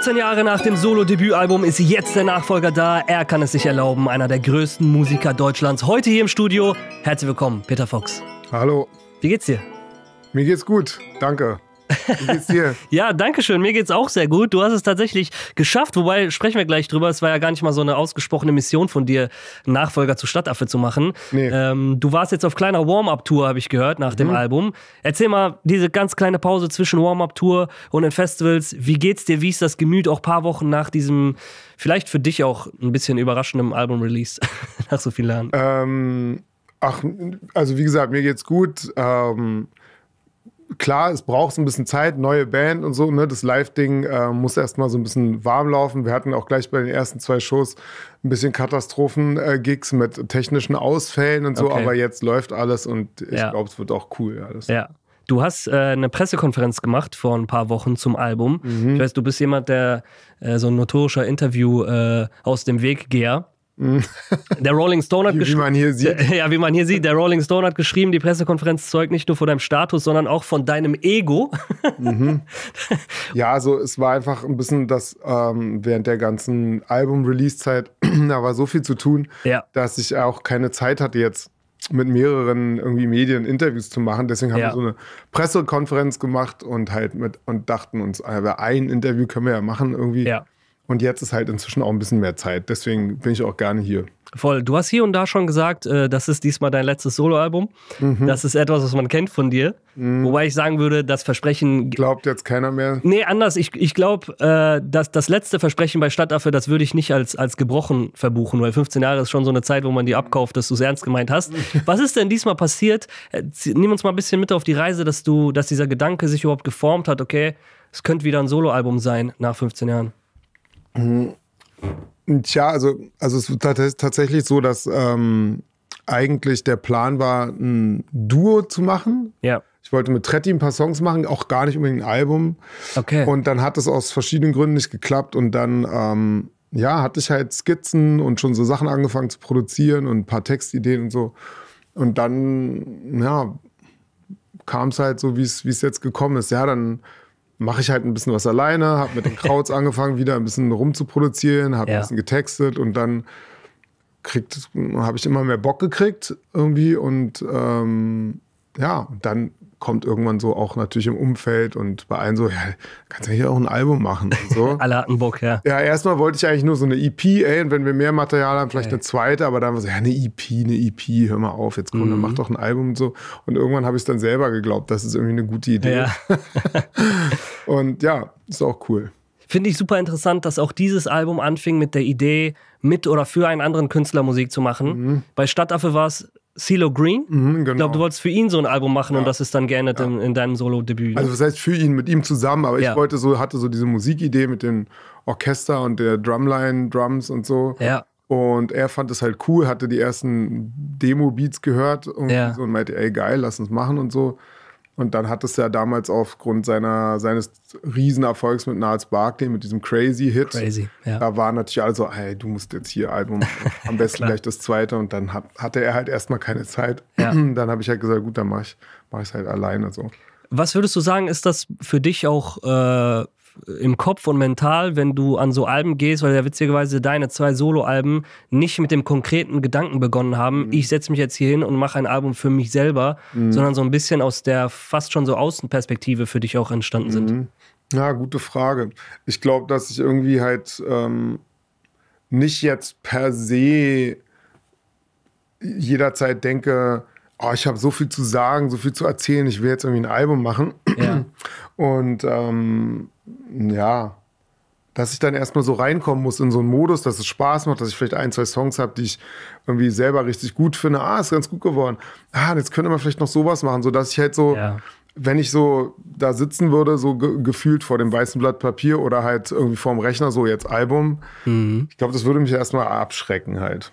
15 Jahre nach dem Solo-Debütalbum ist jetzt der Nachfolger da. Er kann es sich erlauben, einer der größten Musiker Deutschlands. Heute hier im Studio. Herzlich willkommen, Peter Fox. Hallo. Wie geht's dir? Mir geht's gut, danke. Wie geht's dir? ja, danke schön. Mir geht's auch sehr gut. Du hast es tatsächlich geschafft, wobei sprechen wir gleich drüber. Es war ja gar nicht mal so eine ausgesprochene Mission von dir, einen Nachfolger zu Stadtaffe zu machen. Nee. Ähm, du warst jetzt auf kleiner Warm-Up-Tour, habe ich gehört, nach mhm. dem Album. Erzähl mal diese ganz kleine Pause zwischen Warm-Up-Tour und den Festivals. Wie geht's dir? Wie ist das Gemüt auch ein paar Wochen nach diesem, vielleicht für dich auch ein bisschen überraschendem Album-Release nach so vielen Jahren? Ähm, ach, also wie gesagt, mir geht's gut. Ähm klar, es braucht so ein bisschen Zeit, neue Band und so. Ne? Das Live-Ding äh, muss erstmal so ein bisschen warm laufen. Wir hatten auch gleich bei den ersten zwei Shows ein bisschen Katastrophen-Gigs mit technischen Ausfällen und so, okay. aber jetzt läuft alles und ich ja. glaube, es wird auch cool alles. Ja. Du hast äh, eine Pressekonferenz gemacht vor ein paar Wochen zum Album. Mhm. Ich weiß, du bist jemand, der äh, so ein notorischer Interview äh, aus dem Weg geher. Der Rolling Stone hat geschrieben. Wie man hier sieht. Ja, wie man hier sieht. Der Rolling Stone hat geschrieben, die Pressekonferenz zeugt nicht nur von deinem Status, sondern auch von deinem Ego. Mhm. Ja, also es war einfach ein bisschen, das ähm, während der ganzen Album-Release-Zeit, da war so viel zu tun, ja. dass ich auch keine Zeit hatte jetzt mit mehreren irgendwie Medien Interviews zu machen. Deswegen haben ja. wir so eine Pressekonferenz gemacht und halt mit und dachten uns, ah, ein Interview können wir ja machen irgendwie. Ja. Und jetzt ist halt inzwischen auch ein bisschen mehr Zeit. Deswegen bin ich auch gerne hier. Voll. Du hast hier und da schon gesagt, äh, das ist diesmal dein letztes Soloalbum. Mhm. Das ist etwas, was man kennt von dir. Mhm. Wobei ich sagen würde, das Versprechen. Glaubt jetzt keiner mehr? Nee, anders. Ich, ich glaube, äh, dass das letzte Versprechen bei Stadtaffe, das würde ich nicht als, als gebrochen verbuchen, weil 15 Jahre ist schon so eine Zeit, wo man die abkauft, dass du es ernst gemeint hast. was ist denn diesmal passiert? Äh, nimm uns mal ein bisschen mit auf die Reise, dass du, dass dieser Gedanke sich überhaupt geformt hat, okay, es könnte wieder ein Soloalbum sein nach 15 Jahren. Mhm. Tja, also, also es ist tatsächlich so, dass ähm, eigentlich der Plan war, ein Duo zu machen. Ja. Ich wollte mit Tretti ein paar Songs machen, auch gar nicht unbedingt ein Album. Okay. Und dann hat es aus verschiedenen Gründen nicht geklappt und dann. Ähm, ja, hatte ich halt Skizzen und schon so Sachen angefangen zu produzieren und ein paar Textideen und so. Und dann, ja, kam es halt so, wie es jetzt gekommen ist. Ja, dann mache ich halt ein bisschen was alleine, habe mit den Krauts angefangen, wieder ein bisschen rumzuproduzieren, habe ja. ein bisschen getextet und dann habe ich immer mehr Bock gekriegt irgendwie und ähm, ja, dann kommt irgendwann so auch natürlich im Umfeld und bei allen so, ja, kannst ja hier auch ein Album machen und so. Alle hatten Bock, ja. Ja, erstmal wollte ich eigentlich nur so eine EP, ey, und wenn wir mehr Material haben, vielleicht okay. eine zweite, aber dann war so, ja, eine EP, eine EP, hör mal auf, jetzt komm, mhm. mach doch ein Album und so. Und irgendwann habe ich es dann selber geglaubt, das ist irgendwie eine gute Idee. Ja. und ja, ist auch cool. Finde ich super interessant, dass auch dieses Album anfing mit der Idee, mit oder für einen anderen Künstler Musik zu machen. Mhm. Bei Stadtaffe war es CeeLo Green. Mhm, genau. Ich glaube, du wolltest für ihn so ein Album machen ja. und das ist dann geändert ja. in, in, deinem Solo-Debüt. Ne? Also, was heißt für ihn, mit ihm zusammen, aber ja. ich wollte so, hatte so diese Musikidee mit dem Orchester und der Drumline, Drums und so. Ja. Und er fand es halt cool, hatte die ersten Demo-Beats gehört und, so und meinte, ey, geil, lass uns machen und so. Und dann hat es ja damals aufgrund seiner, seines Riesenerfolgs mit Niles Barkley, mit diesem Crazy-Hit, Crazy, ja. da war natürlich alle so, hey, du musst jetzt hier Album, am besten gleich das zweite. Und dann hat, hatte er halt erstmal keine Zeit. Ja. Dann habe ich halt gesagt, gut, dann mache ich es mach halt alleine so. Was würdest du sagen, ist das für dich auch äh, im Kopf und mental, wenn du an so Alben gehst, weil ja witzigerweise deine zwei Solo-Alben nicht mit dem konkreten Gedanken begonnen haben, mhm. ich setze mich jetzt hier hin und mache ein Album für mich selber, mhm. sondern so ein bisschen aus der fast schon so Außenperspektive für dich auch entstanden mhm. sind? Ja, gute Frage. Ich glaube, dass ich irgendwie halt ähm, nicht jetzt per se jederzeit denke, oh, ich habe so viel zu sagen, so viel zu erzählen, ich will jetzt irgendwie ein Album machen. Ja. Und ähm, ja, dass ich dann erstmal so reinkommen muss in so einen Modus, dass es Spaß macht, dass ich vielleicht ein, zwei Songs habe, die ich irgendwie selber richtig gut finde. Ah, ist ganz gut geworden. Ah, jetzt könnte man vielleicht noch sowas machen, sodass ich halt so, ja. wenn ich so da sitzen würde, so ge gefühlt vor dem weißen Blatt Papier oder halt irgendwie vorm Rechner, so jetzt Album, mhm. ich glaube, das würde mich erstmal abschrecken halt.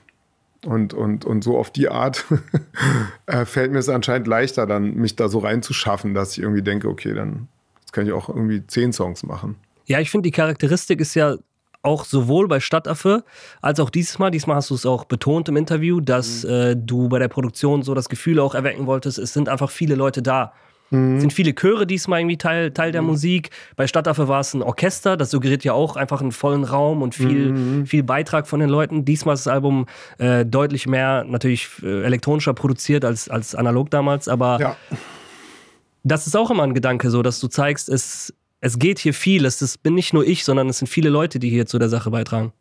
Und, und, und so auf die Art äh, fällt mir es anscheinend leichter, dann mich da so reinzuschaffen, dass ich irgendwie denke, okay, dann kann ich auch irgendwie zehn Songs machen. Ja, ich finde, die Charakteristik ist ja auch sowohl bei Stadtaffe als auch dieses Mal, diesmal hast du es auch betont im Interview, dass mhm. äh, du bei der Produktion so das Gefühl auch erwecken wolltest, es sind einfach viele Leute da, Mhm. sind viele Chöre diesmal irgendwie Teil, Teil der mhm. Musik. Bei Stadtaffe war es ein Orchester, das suggeriert ja auch einfach einen vollen Raum und viel, mhm. viel Beitrag von den Leuten. Diesmal ist das Album äh, deutlich mehr natürlich äh, elektronischer produziert als, als analog damals, aber ja. das ist auch immer ein Gedanke so, dass du zeigst, es, es geht hier viel, es ist, bin nicht nur ich, sondern es sind viele Leute, die hier zu der Sache beitragen.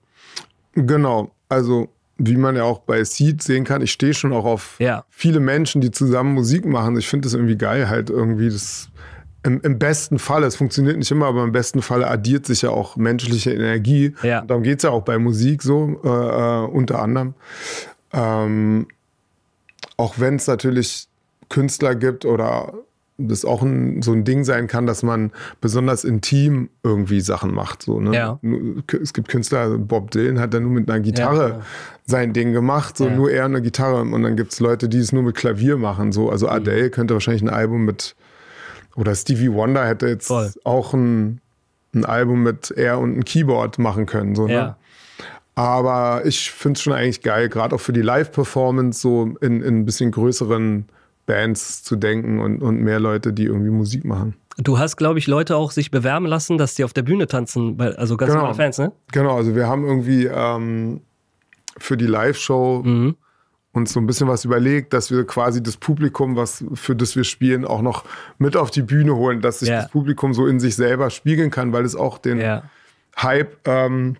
Genau, also wie man ja auch bei Seed sehen kann, ich stehe schon auch auf ja. viele Menschen, die zusammen Musik machen. Ich finde das irgendwie geil, halt irgendwie das. Im, Im, besten Fall, es funktioniert nicht immer, aber im besten Fall addiert sich ja auch menschliche Energie. Ja. Und darum geht es ja auch bei Musik so, äh, äh unter anderem. Ähm, auch wenn es natürlich Künstler gibt oder das auch ein, so ein Ding sein kann, dass man besonders intim irgendwie Sachen macht. So, ne? ja. Es gibt Künstler, Bob Dylan hat dann nur mit einer Gitarre ja. sein Ding gemacht, so ja. nur er eine Gitarre. Und dann gibt es Leute, die es nur mit Klavier machen. So. Also mhm. Adele könnte wahrscheinlich ein Album mit, oder Stevie Wonder hätte jetzt Voll. auch ein, ein Album mit er und ein Keyboard machen können. So, ne? Aber ich finde es schon eigentlich geil, gerade auch für die Live-Performance, so in, in ein bisschen größeren Bands zu denken und, und mehr Leute, die irgendwie Musik machen. Du hast, glaube ich, Leute auch sich bewerben lassen, dass die auf der Bühne tanzen, also ganz genau. Fans, ne? Genau, also wir haben irgendwie ähm, für die Live-Show mhm. uns so ein bisschen was überlegt, dass wir quasi das Publikum, was für das wir spielen, auch noch mit auf die Bühne holen, dass sich yeah. das Publikum so in sich selber spiegeln kann, weil es auch den yeah. Hype ähm,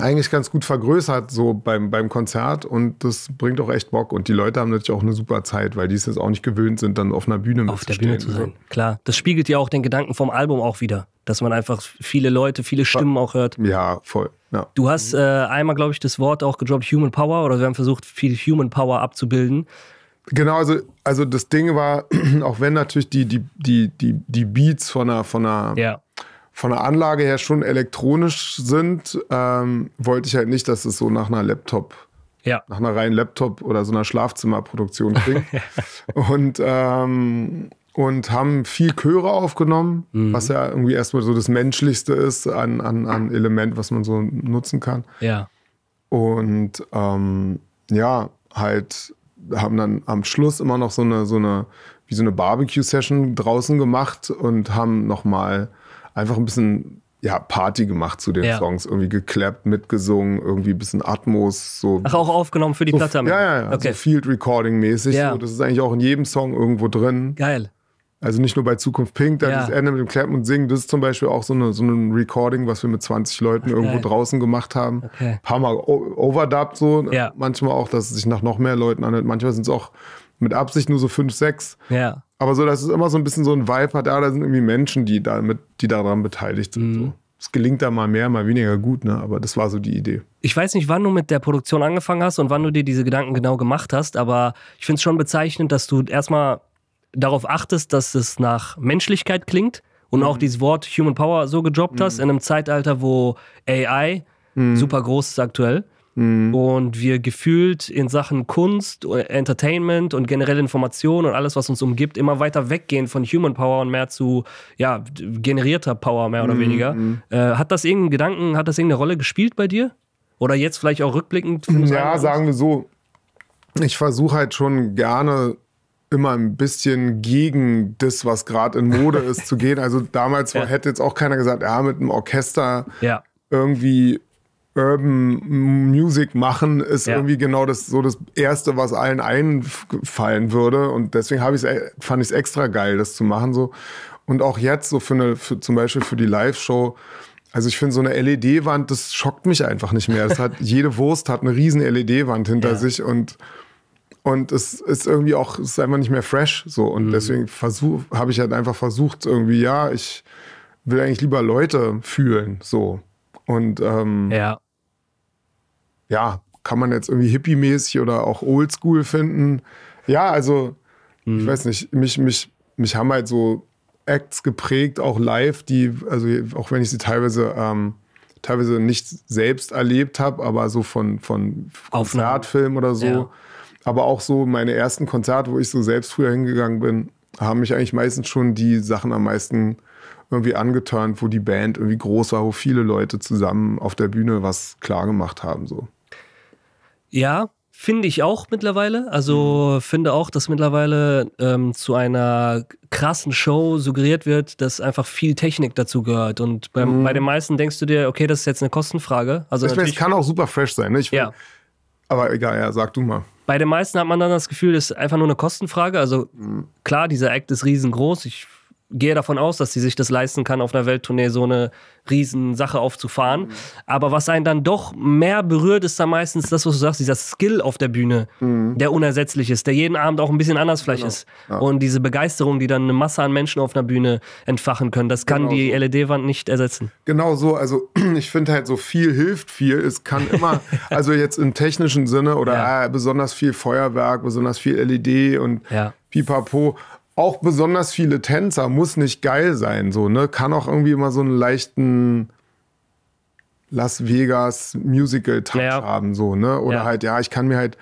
eigentlich ganz gut vergrößert, so beim, beim Konzert. Und das bringt auch echt Bock. Und die Leute haben natürlich auch eine super Zeit, weil die es jetzt auch nicht gewöhnt sind, dann auf einer Bühne mit auf der Bühne zu ne? sein. Klar, das spiegelt ja auch den Gedanken vom Album auch wieder, dass man einfach viele Leute, viele Stimmen auch hört. Ja, voll. Ja. Du hast äh, einmal, glaube ich, das Wort auch gedroppt, Human Power, oder wir haben versucht, viel Human Power abzubilden. Genau, also, also das Ding war, auch wenn natürlich die, die, die, die, die Beats von einer, von einer ja von der Anlage her schon elektronisch sind, ähm, wollte ich halt nicht, dass es so nach einer Laptop, ja. nach einer reinen Laptop oder so einer Schlafzimmerproduktion klingt. und ähm, und haben viel Chöre aufgenommen, mhm. was ja irgendwie erstmal so das Menschlichste ist an, an, an Element, was man so nutzen kann. Ja. Und ähm, ja, halt haben dann am Schluss immer noch so eine, so eine, wie so eine Barbecue-Session draußen gemacht und haben nochmal mal einfach ein bisschen ja, Party gemacht zu den ja. Songs. Irgendwie geklappt, mitgesungen, irgendwie ein bisschen Atmos. So. Ach, auch aufgenommen für die so, Platte? Ja, ja, ja. Okay. So Field Recording mäßig. Ja. So, das ist eigentlich auch in jedem Song irgendwo drin. Geil. Also nicht nur bei Zukunft Pink, da ja. das Ende mit dem Klappen und Singen, das ist zum Beispiel auch so, eine, so ein Recording, was wir mit 20 Leuten Ach, irgendwo geil. draußen gemacht haben. Okay. Ein paar Mal overdubbed so, ja. manchmal auch, dass es sich nach noch mehr Leuten anhört. Manchmal sind es auch mit Absicht nur so fünf, sechs. Ja. Aber so, dass es immer so ein bisschen so ein Vibe hat, ah, da sind irgendwie Menschen, die, damit, die daran beteiligt sind. Mhm. So. Es gelingt da mal mehr, mal weniger gut, ne? aber das war so die Idee. Ich weiß nicht, wann du mit der Produktion angefangen hast und wann du dir diese Gedanken genau gemacht hast, aber ich finde es schon bezeichnend, dass du erstmal darauf achtest, dass es nach Menschlichkeit klingt und mhm. auch dieses Wort Human Power so gejobbt mhm. hast in einem Zeitalter, wo AI mhm. super groß ist aktuell. Mhm. Und wir gefühlt in Sachen Kunst, äh, Entertainment und generelle Information und alles, was uns umgibt, immer weiter weggehen von Human Power und mehr zu ja, generierter Power, mehr oder mhm. weniger. Mhm. Äh, hat das irgendeinen Gedanken, hat das irgendeine Rolle gespielt bei dir? Oder jetzt vielleicht auch rückblickend? Ja, sagen wir so. Ich versuche halt schon gerne immer ein bisschen gegen das, was gerade in Mode ist, zu gehen. Also damals ja. hätte jetzt auch keiner gesagt, ja, mit einem Orchester ja. irgendwie Urban Music machen, ist ja. irgendwie genau das so das Erste, was allen einfallen würde. Und deswegen ich äh, fand ich es extra geil, das zu machen. So. Und auch jetzt, so für eine, für, zum Beispiel für die Live-Show, also ich finde so eine LED-Wand, das schockt mich einfach nicht mehr. Das hat, jede Wurst hat eine riesen LED-Wand hinter ja. sich und und es ist irgendwie auch, es ist einfach nicht mehr fresh so. Und mhm. deswegen habe ich halt einfach versucht, irgendwie, ja, ich will eigentlich lieber Leute fühlen, so. Und ähm, ja. ja, kann man jetzt irgendwie hippie-mäßig oder auch oldschool finden. Ja, also, mhm. ich weiß nicht, mich, mich, mich haben halt so Acts geprägt, auch live, die, also auch wenn ich sie teilweise, ähm, teilweise nicht selbst erlebt habe, aber so von, von Konzertfilmen oder so. Ja. Aber auch so meine ersten Konzerte, wo ich so selbst früher hingegangen bin, haben mich eigentlich meistens schon die Sachen am meisten irgendwie angetan, wo die Band irgendwie groß war, wo viele Leute zusammen auf der Bühne was klar gemacht haben. So. Ja, finde ich auch mittlerweile. Also mhm. finde auch, dass mittlerweile ähm, zu einer krassen Show suggeriert wird, dass einfach viel Technik dazu gehört. Und beim, mhm. bei den meisten denkst du dir, okay, das ist jetzt eine Kostenfrage. Also ich meine, es kann auch super fresh sein. Ne? Ich ja. aber egal, ja, sag du mal. Bei den meisten hat man dann das Gefühl, das ist einfach nur eine Kostenfrage. Also mhm. klar, dieser Act ist riesengroß. Ich gehe davon aus, dass sie sich das leisten kann, auf einer Welttournee so eine Riesensache aufzufahren. Mhm. Aber was einen dann doch mehr berührt, ist dann meistens das, was du sagst, dieser Skill auf der Bühne, mhm. der unersetzlich ist, der jeden Abend auch ein bisschen anders vielleicht genau. ist. Ja. Und diese Begeisterung, die dann eine Masse an Menschen auf einer Bühne entfachen können, das kann genau die LED-Wand nicht ersetzen. Genau so, also ich finde halt so viel hilft viel. Es kann immer, also jetzt im technischen Sinne oder ja. äh, besonders viel Feuerwerk, besonders viel LED und ja. Pipapo auch besonders viele Tänzer muss nicht geil sein, so, ne? Kann auch irgendwie immer so einen leichten Las Vegas Musical Touch ja. haben, so, ne? Oder ja. halt, ja, ich kann mir halt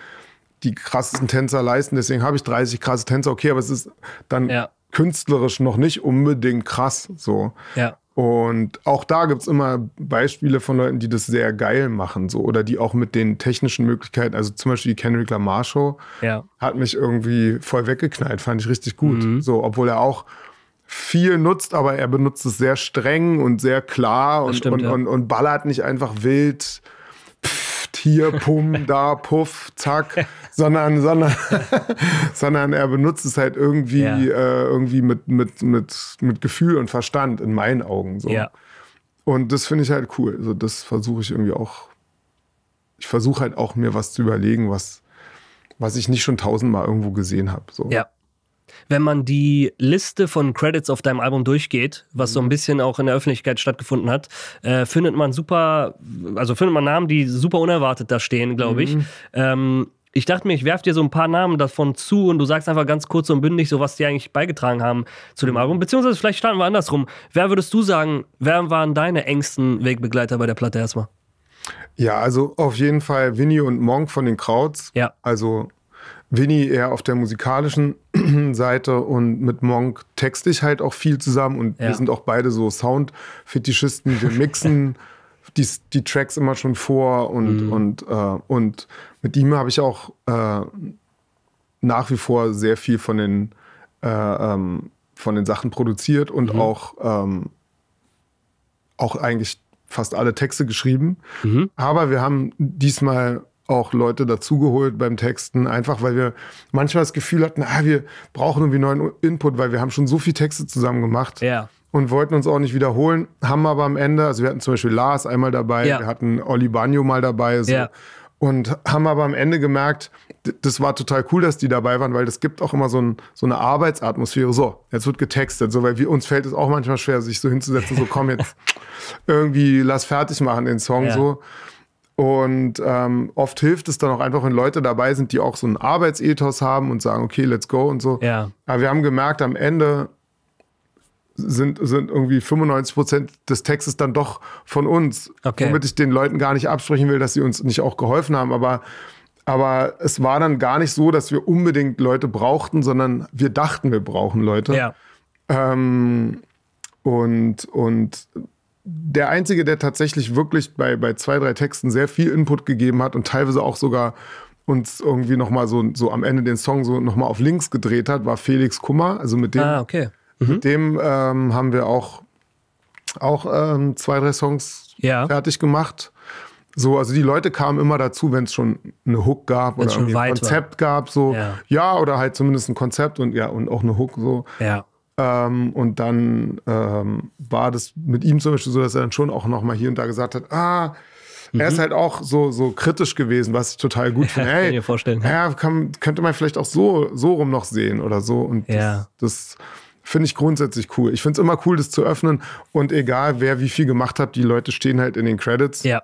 die krassesten Tänzer leisten, deswegen habe ich 30 krasse Tänzer, okay, aber es ist dann ja. künstlerisch noch nicht unbedingt krass, so. Ja. Und auch da gibt es immer Beispiele von Leuten, die das sehr geil machen, so oder die auch mit den technischen Möglichkeiten, also zum Beispiel die Kendrick Lamar Show, ja. hat mich irgendwie voll weggeknallt, fand ich richtig gut. Mhm. So, obwohl er auch viel nutzt, aber er benutzt es sehr streng und sehr klar und, stimmt, und, ja. und, und, ballert nicht einfach wild hier, pum, da, puff, zack, sondern, sondern, sondern er benutzt es halt irgendwie, ja. äh, irgendwie mit, mit, mit, mit Gefühl und Verstand in meinen Augen. So. Ja. Und das finde ich halt cool. Also das versuche ich irgendwie auch. Ich versuche halt auch mir was zu überlegen, was, was ich nicht schon tausendmal irgendwo gesehen habe. So. Ja wenn man die Liste von Credits auf deinem Album durchgeht, was so ein mhm. bisschen auch in der Öffentlichkeit stattgefunden hat, äh, findet man super, also findet man Namen, die super unerwartet da stehen, glaube ich. Mhm. Ähm, ich dachte mir, ich werfe dir so ein paar Namen davon zu und du sagst einfach ganz kurz und bündig, so was die eigentlich beigetragen haben zu dem mhm. Album. Beziehungsweise vielleicht starten wir andersrum. Wer würdest du sagen, wer waren deine engsten Wegbegleiter bei der Platte erstmal? Ja, also auf jeden Fall Winnie und Monk von den Krauts. Ja. Also Winnie eher auf der musikalischen Seite und mit Monk texte ich halt auch viel zusammen und ja. wir sind auch beide so Sound-Fetischisten. Wir mixen die, die, Tracks immer schon vor und, mhm. und, äh, und mit ihm habe ich auch äh, nach wie vor sehr viel von den, äh, ähm, von den Sachen produziert und mhm. auch, ähm, auch eigentlich fast alle Texte geschrieben. Mhm. Aber wir haben diesmal auch Leute dazugeholt beim Texten, einfach weil wir manchmal das Gefühl hatten, ah, wir brauchen irgendwie neuen Input, weil wir haben schon so viel Texte zusammen gemacht. Ja. Und wollten uns auch nicht wiederholen, haben aber am Ende, also wir hatten zum Beispiel Lars einmal dabei, ja. wir hatten Oli Bagno mal dabei. So. Ja. Und haben aber am Ende gemerkt, das war total cool, dass die dabei waren, weil das gibt auch immer so, ein, so eine Arbeitsatmosphäre. So, jetzt wird getextet, so, weil wir, uns fällt es auch manchmal schwer, sich so hinzusetzen, so komm jetzt irgendwie, lass fertig machen den Song, ja. so. Und ähm, oft hilft es dann auch einfach, wenn Leute dabei sind, die auch so einen Arbeitsethos haben und sagen, okay, let's go und so. Ja. Aber wir haben gemerkt, am Ende sind, sind irgendwie 95 Prozent des Textes dann doch von uns. Okay. Womit ich den Leuten gar nicht absprechen will, dass sie uns nicht auch geholfen haben. Aber, aber es war dann gar nicht so, dass wir unbedingt Leute brauchten, sondern wir dachten, wir brauchen Leute. Ja. Ähm, und, und der Einzige, der tatsächlich wirklich bei, bei zwei, drei Texten sehr viel Input gegeben hat und teilweise auch sogar uns irgendwie nochmal so, so am Ende den Song so nochmal auf links gedreht hat, war Felix Kummer. Also mit dem, ah, okay. mhm. mit dem ähm, haben wir auch, auch ähm, zwei, drei Songs ja. fertig gemacht. So, also die Leute kamen immer dazu, wenn es schon eine Hook gab wenn's oder ein Konzept war. gab, so ja. ja. oder halt zumindest ein Konzept und ja, und auch eine Hook so. Ja. Ähm, und dann ähm, war das mit ihm zum Beispiel so, dass er dann schon auch nochmal hier und da gesagt hat, ah, mhm. er ist mhm. halt auch so, so kritisch gewesen, was ich total gut finde. Ja, kann ich mir vorstellen. Ja, kann, könnte man vielleicht auch so, so rum noch sehen oder so. Und ja. das, das finde ich grundsätzlich cool. Ich finde es immer cool, das zu öffnen. Und egal, wer wie viel gemacht hat, die Leute stehen halt in den Credits. Ja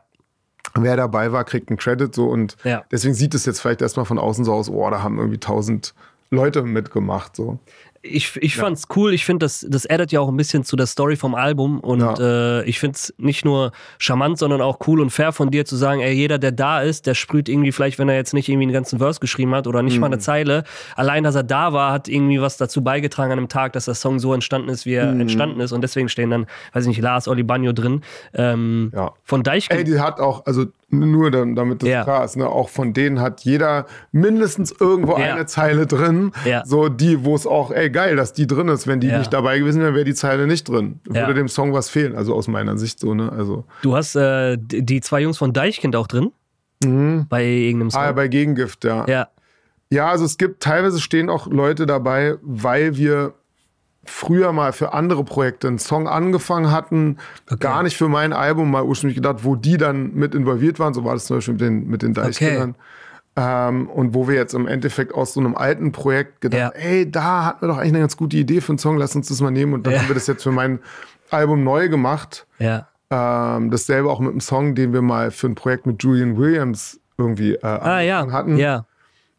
wer dabei war, kriegt einen Credit so und ja. deswegen sieht es jetzt vielleicht erstmal von außen so aus, oh, da haben irgendwie tausend Leute mitgemacht so ich, ich ja. fand's cool. Ich finde, das, das addet ja auch ein bisschen zu der Story vom Album. Und ja. äh, ich find's nicht nur charmant, sondern auch cool und fair von dir zu sagen, ey, jeder, der da ist, der sprüht irgendwie vielleicht, wenn er jetzt nicht irgendwie einen ganzen Verse geschrieben hat oder nicht mhm. mal eine mhm. Zeile. Allein, dass er da war, hat irgendwie was dazu beigetragen an dem Tag, dass der Song so entstanden ist, wie er mhm. entstanden ist. Und deswegen stehen dann, weiß ich nicht, Lars Olibagno drin. Ähm, ja. Von Deichkind. Ey, die hat auch, also nur dann, damit das ja. klar ist. Ne? Auch von denen hat jeder mindestens irgendwo ja. eine Zeile drin. Ja. So die, wo es auch, ey, geil, dass die drin ist. Wenn die nicht dabei gewesen wäre, wäre die Zeile nicht drin. Würde dem Song was fehlen. Also aus meiner Sicht so, ne? Also. Du hast äh, die zwei Jungs von Deichkind auch drin. Mhm. Bei irgendeinem Song. Ah, bei Gegengift, ja. Ja. Ja, also es gibt teilweise stehen auch Leute dabei, weil wir früher mal für andere Projekte einen Song angefangen hatten, okay. gar nicht für mein Album mal ursprünglich gedacht, wo die dann mit involviert waren. So war das zum Beispiel mit den, mit den Deichkindern. Okay. Ähm, und wo wir jetzt im Endeffekt aus so einem alten Projekt gedacht, ja. ey, da hatten wir doch eigentlich eine ganz gute Idee für einen Song, lass uns das mal nehmen. Und dann ja. haben wir das jetzt für mein Album neu gemacht. Ja. Ähm, dasselbe auch mit einem Song, den wir mal für ein Projekt mit Julian Williams irgendwie äh, ah, ja. hatten. Ja.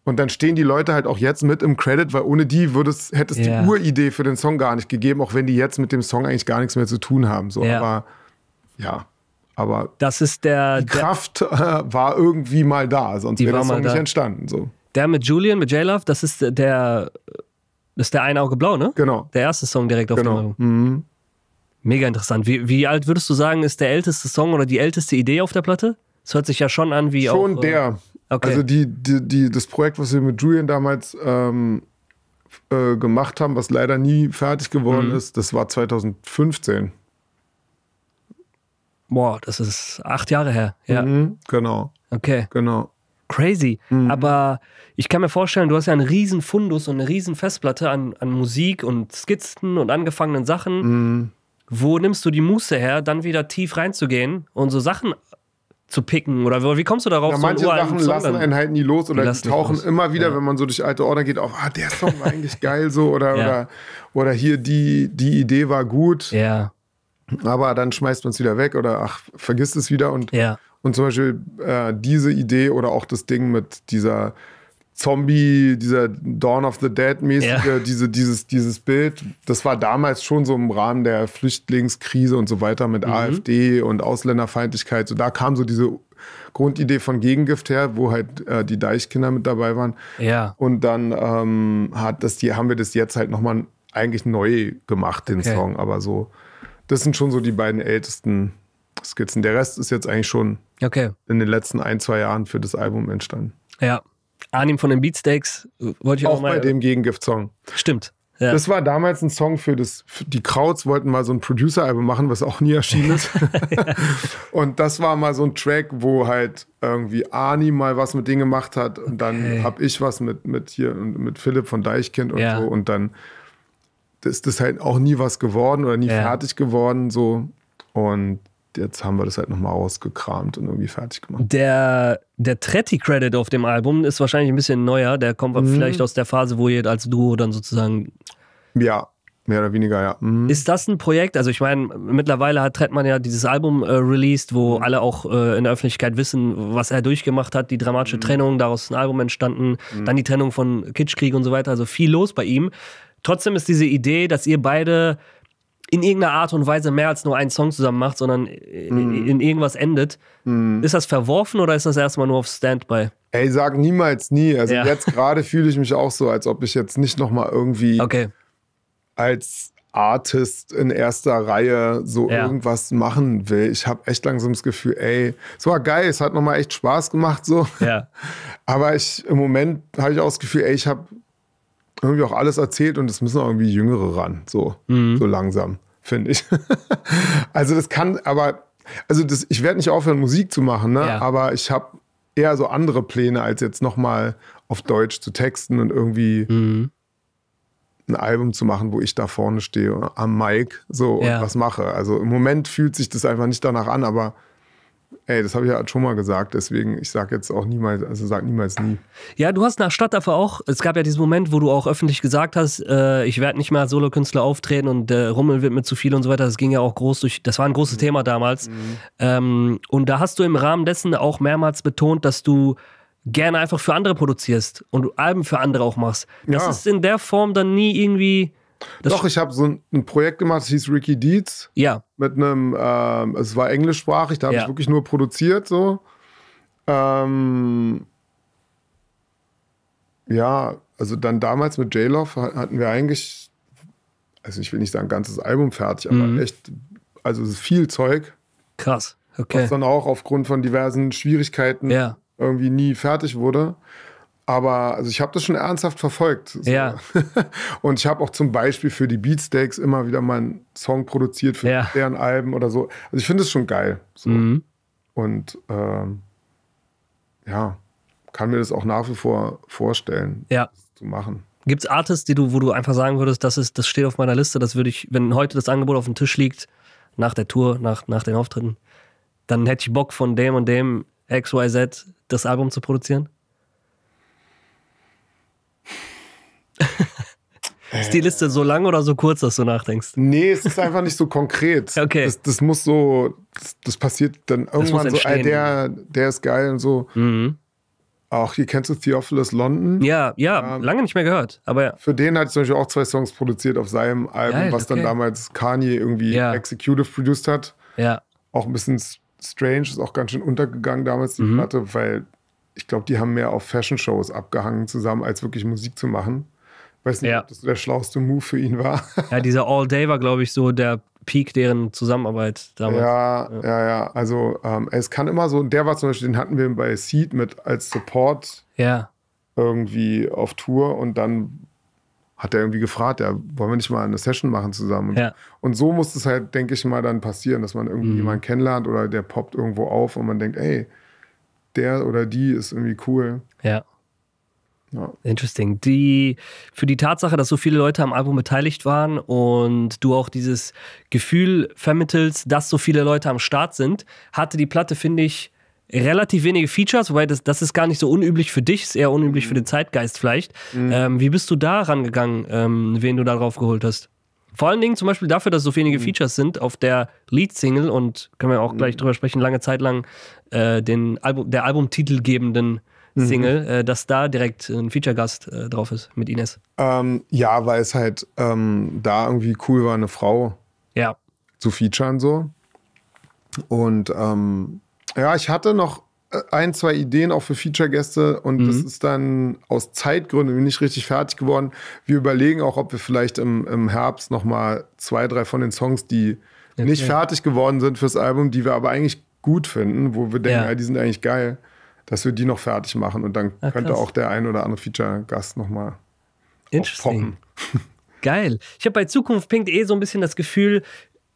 Und dann stehen die Leute halt auch jetzt mit im Credit, weil ohne die würdest, hättest yeah. die Uridee für den Song gar nicht gegeben, auch wenn die jetzt mit dem Song eigentlich gar nichts mehr zu tun haben. So, yeah. aber ja, aber das ist der die Kraft äh, war irgendwie mal da, sonst wäre der Song nicht entstanden. So. Der mit Julian, mit J-Love, das ist der, das ist der ein Auge blau, ne? Genau. Der erste Song direkt auf genau. dem Album. Mhm. Mega interessant. Wie, wie alt würdest du sagen, ist der älteste Song oder die älteste Idee auf der Platte? Das hört sich ja schon an wie schon auch. Schon äh, der. Äh, Okay. Also die, die, die, das Projekt, was wir mit Julian damals ähm, äh, gemacht haben, was leider nie fertig geworden mhm. ist, das war 2015. Boah, das ist acht Jahre her. Ja. Mhm, genau. Okay. Genau. Crazy. Mhm. Aber ich kann mir vorstellen, du hast ja einen riesen Fundus und eine riesen Festplatte an, an Musik und Skizzen und angefangenen Sachen. Mhm. Wo nimmst du die Muße her, dann wieder tief reinzugehen und so Sachen zu picken? Oder wie kommst du darauf? Ja, manche so Sachen lassen einen halt nie los oder die tauchen los. immer wieder, ja. wenn man so durch alte Ordner geht, auf, ah, der Song war eigentlich geil so oder, ja. oder, oder hier die, die Idee war gut. Ja. Aber dann schmeißt man es wieder weg oder ach, vergisst es wieder und, ja. und zum Beispiel äh, diese Idee oder auch das Ding mit dieser Zombie, dieser Dawn of the Dead-mäßige, ja. diese, dieses, dieses Bild, das war damals schon so im Rahmen der Flüchtlingskrise und so weiter mit mhm. AfD und Ausländerfeindlichkeit. So, da kam so diese Grundidee von Gegengift her, wo halt äh, die Deichkinder mit dabei waren. Ja. Und dann ähm, hat das die, haben wir das jetzt halt nochmal eigentlich neu gemacht, den okay. Song. Aber so, das sind schon so die beiden ältesten Skizzen. Der Rest ist jetzt eigentlich schon okay. in den letzten ein, zwei Jahren für das Album entstanden. Ja. Arnim von den Beatsteaks äh, wollte ich auch, auch mal. Auch bei dem Gegengift-Song. Stimmt. Ja. Das war damals ein Song für das. Für die Krauts wollten mal so ein Producer-Album machen, was auch nie erschienen ist. und das war mal so ein Track, wo halt irgendwie Ani mal was mit denen gemacht hat und okay. dann habe ich was mit, mit hier und mit Philipp von Deichkind und ja. so und dann ist das halt auch nie was geworden oder nie ja. fertig geworden so und jetzt haben wir das halt nochmal rausgekramt und irgendwie fertig gemacht. Der, der Tretti-Credit auf dem Album ist wahrscheinlich ein bisschen neuer. Der kommt mhm. vielleicht aus der Phase, wo ihr als Duo dann sozusagen. Ja, mehr oder weniger, ja. Mhm. Ist das ein Projekt? Also, ich meine, mittlerweile hat Trettmann ja dieses Album äh, released, wo mhm. alle auch äh, in der Öffentlichkeit wissen, was er durchgemacht hat. Die dramatische mhm. Trennung, daraus ist ein Album entstanden. Mhm. Dann die Trennung von Kitschkrieg und so weiter. Also, viel los bei ihm. Trotzdem ist diese Idee, dass ihr beide in irgendeiner Art und Weise mehr als nur einen Song zusammen macht, sondern mm. in irgendwas endet. Mm. Ist das verworfen oder ist das erstmal nur auf Standby? Ey, sag niemals nie. Also ja. jetzt gerade fühle ich mich auch so, als ob ich jetzt nicht nochmal irgendwie okay. als Artist in erster Reihe so ja. irgendwas machen will. Ich habe echt langsam das Gefühl, ey, es war geil, es hat nochmal echt Spaß gemacht so. Ja. Aber ich im Moment habe ich auch das Gefühl, ey, ich habe irgendwie auch alles erzählt und es müssen auch irgendwie Jüngere ran, so, mhm. so langsam, finde ich. also das kann, aber, also das, ich werde nicht aufhören, Musik zu machen, ne? Ja. aber ich habe eher so andere Pläne, als jetzt nochmal auf Deutsch zu texten und irgendwie mhm. ein Album zu machen, wo ich da vorne stehe am Mic so ja. und was mache. Also im Moment fühlt sich das einfach nicht danach an, aber Ey, das habe ich ja schon mal gesagt, deswegen, ich sage jetzt auch niemals, also sag niemals nie. Ja, du hast nach Stadtaffe auch, es gab ja diesen Moment, wo du auch öffentlich gesagt hast, äh, ich werde nicht mehr als Solokünstler auftreten und äh, Rummel wird mir zu viel und so weiter. Das ging ja auch groß durch, das war ein großes mhm. Thema damals. Mhm. Ähm, und da hast du im Rahmen dessen auch mehrmals betont, dass du gerne einfach für andere produzierst und Alben für andere auch machst. Das ja. ist in der Form dann nie irgendwie das Doch, ich habe so ein, ein, Projekt gemacht, das hieß Ricky Deeds. Ja. Mit einem, ähm, es war englischsprachig, da habe ja. ich wirklich nur produziert so. Ähm, ja, also dann damals mit J-Love hatten wir eigentlich, also ich will nicht sagen, ein ganzes Album fertig, aber mhm. echt, also viel Zeug. Krass, okay. Was dann auch aufgrund von diversen Schwierigkeiten ja. irgendwie nie fertig wurde. Ja. Aber also ich habe das schon ernsthaft verfolgt. So. Ja. Und ich habe auch zum Beispiel für die Beatsteaks immer wieder mal einen Song produziert für ja. deren Alben oder so. Also ich finde es schon geil. So. Mhm. Und ähm, ja, kann mir das auch nach wie vor vorstellen, ja. zu machen. Gibt es Artists, die du, wo du einfach sagen würdest, das, ist, das steht auf meiner Liste, das würde ich, wenn heute das Angebot auf dem Tisch liegt, nach der Tour, nach, nach den Auftritten, dann hätte ich Bock von dem und dem XYZ das Album zu produzieren? ist die äh. Liste so lang oder so kurz, dass du nachdenkst? Nee, es ist einfach nicht so konkret. okay. Das, das, muss so, das, das passiert dann irgendwann so, ah, der, der ist geil und so. Mhm. Auch hier kennst du Theophilus London. Ja, ja, ähm, lange nicht mehr gehört. Aber ja. Für den hat ich zum Beispiel auch zwei Songs produziert auf seinem Album, Geil, was okay. dann damals Kanye irgendwie ja. executive produced hat. Ja. Auch ein bisschen strange, ist auch ganz schön untergegangen damals die mhm. Platte, weil ich glaube, die haben mehr auf Fashion Shows abgehangen zusammen, als wirklich Musik zu machen. Weiß nicht, ja. ob das der schlauste Move für ihn war. ja, dieser All-Day war, glaube ich, so der Peak deren Zusammenarbeit damals. Ja, ja, ja. ja. Also ähm, es kann immer so, der war zum Beispiel, den hatten wir bei Seed mit als Support ja. irgendwie auf Tour und dann hat er irgendwie gefragt, ja, wollen wir nicht mal eine Session machen zusammen? Ja. Und so muss es halt, denke ich mal, dann passieren, dass man irgendwie mhm. jemanden kennenlernt oder der poppt irgendwo auf und man denkt, ey, der oder die ist irgendwie cool. Ja. Ja. Interesting. Die, für die Tatsache, dass so viele Leute am Album beteiligt waren und du auch dieses Gefühl vermittelst, dass so viele Leute am Start sind, hatte die Platte, finde ich, relativ wenige Features, wobei das, das ist gar nicht so unüblich für dich, ist eher unüblich mhm. für den Zeitgeist vielleicht. Mhm. Ähm, wie bist du da rangegangen, ähm, wen du da drauf geholt hast? Vor allen Dingen zum Beispiel dafür, dass so wenige mhm. Features sind auf der Lead-Single und können wir auch gleich mhm. drüber sprechen, lange Zeit lang äh, den Album, der Albumtitelgebenden Mhm. Single, mhm. äh, dass da direkt äh, ein Feature-Gast äh, drauf ist mit Ines. Ähm, ja, weil es halt ähm, da irgendwie cool war, eine Frau ja. zu featuren so. Und ähm, ja, ich hatte noch äh, ein, zwei Ideen auch für Feature-Gäste und mhm. das ist dann aus Zeitgründen nicht richtig fertig geworden. Wir überlegen auch, ob wir vielleicht im, im Herbst nochmal zwei, drei von den Songs, die okay. nicht fertig geworden sind fürs Album, die wir aber eigentlich gut finden, wo wir denken, ja. Ja, die sind eigentlich geil, dass wir die noch fertig machen und dann ah, könnte auch der ein oder andere Feature-Gast nochmal poppen. Geil. Ich habe bei Zukunft eh so ein bisschen das Gefühl,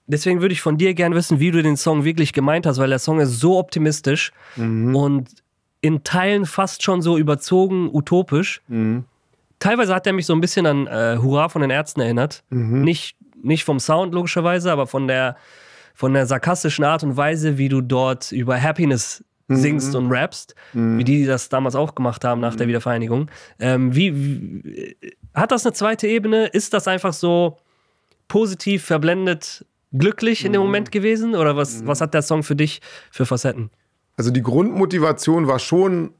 deswegen würde ich von dir gerne wissen, wie du den Song wirklich gemeint hast, weil der Song ist so optimistisch mhm. und in Teilen fast schon so überzogen utopisch. Mhm. Teilweise hat er mich so ein bisschen an äh, Hurra von den Ärzten erinnert. Mhm. Nicht, nicht vom Sound logischerweise, aber von der, von der sarkastischen Art und Weise, wie du dort über Happiness singst mhm. und rappst, mhm. wie die die das damals auch gemacht haben nach mhm. der Wiedervereinigung. Ähm, wie, wie, hat das eine zweite Ebene? Ist das einfach so positiv verblendet glücklich in dem mhm. Moment gewesen oder was, mhm. was hat der Song für dich für Facetten? Also die Grundmotivation war schon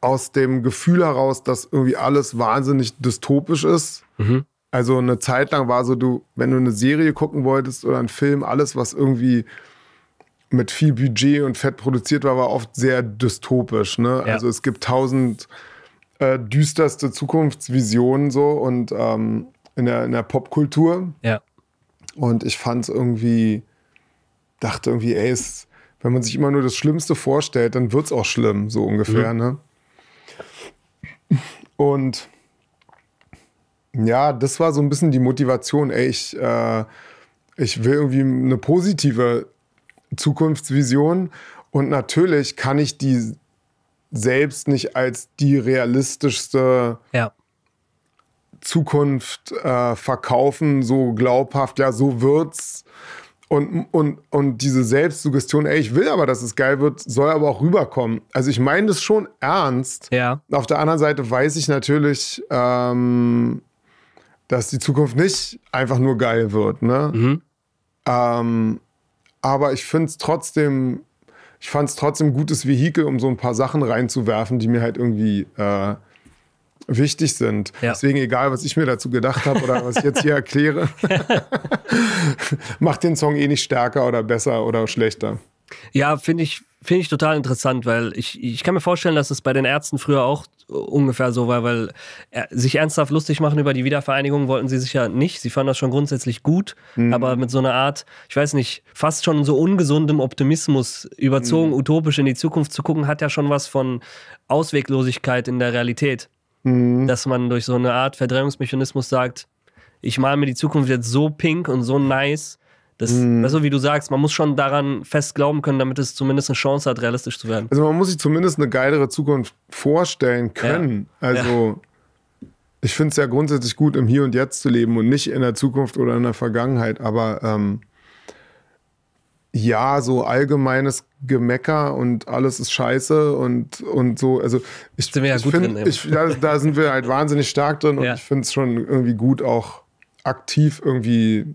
aus dem Gefühl heraus, dass irgendwie alles wahnsinnig dystopisch ist. Mhm. Also eine Zeit lang war so du, wenn du eine Serie gucken wolltest oder einen Film, alles was irgendwie mit viel Budget und fett produziert war, war oft sehr dystopisch. Ne? Ja. Also es gibt tausend äh, düsterste Zukunftsvisionen so und ähm, in der, in der Popkultur. Ja. Und ich fand es irgendwie, dachte irgendwie, ey, es, wenn man sich immer nur das Schlimmste vorstellt, dann wird es auch schlimm, so ungefähr. Mhm. Ne? Und ja, das war so ein bisschen die Motivation, ey, ich, äh, ich will irgendwie eine positive Zukunftsvision. Und natürlich kann ich die selbst nicht als die realistischste ja. Zukunft äh, verkaufen, so glaubhaft, ja, so wird's. Und, und, und diese Selbstsuggestion, ey, ich will aber, dass es geil wird, soll aber auch rüberkommen. Also ich meine das schon ernst. Ja. Auf der anderen Seite weiß ich natürlich, ähm, dass die Zukunft nicht einfach nur geil wird. Ne? Mhm. Ähm, aber ich finde es trotzdem, ich fand es trotzdem gutes Vehikel, um so ein paar Sachen reinzuwerfen, die mir halt irgendwie äh, wichtig sind. Ja. Deswegen, egal, was ich mir dazu gedacht habe oder was ich jetzt hier erkläre, macht den Song eh nicht stärker oder besser oder schlechter. Ja, finde ich, Finde ich total interessant, weil ich, ich kann mir vorstellen, dass es bei den Ärzten früher auch ungefähr so war, weil äh, sich ernsthaft lustig machen über die Wiedervereinigung wollten sie sicher nicht. Sie fanden das schon grundsätzlich gut, mhm. aber mit so einer Art, ich weiß nicht, fast schon so ungesundem Optimismus überzogen, mhm. utopisch in die Zukunft zu gucken, hat ja schon was von Ausweglosigkeit in der Realität. Mhm. Dass man durch so eine Art Verdrängungsmechanismus sagt, ich male mir die Zukunft jetzt so pink und so nice, das, mhm. Weißt wie du sagst, man muss schon daran fest glauben können, damit es zumindest eine Chance hat, realistisch zu werden. Also man muss sich zumindest eine geilere Zukunft vorstellen können. Ja. Also ja. ich finde es ja grundsätzlich gut, im Hier und Jetzt zu leben und nicht in der Zukunft oder in der Vergangenheit. Aber ähm, ja, so allgemeines Gemecker und alles ist scheiße und, und so. Also ich, sind wir ja ich gut find, drin, ich, da, da, sind wir halt wahnsinnig stark drin und ja. ich finde es schon irgendwie gut, auch aktiv irgendwie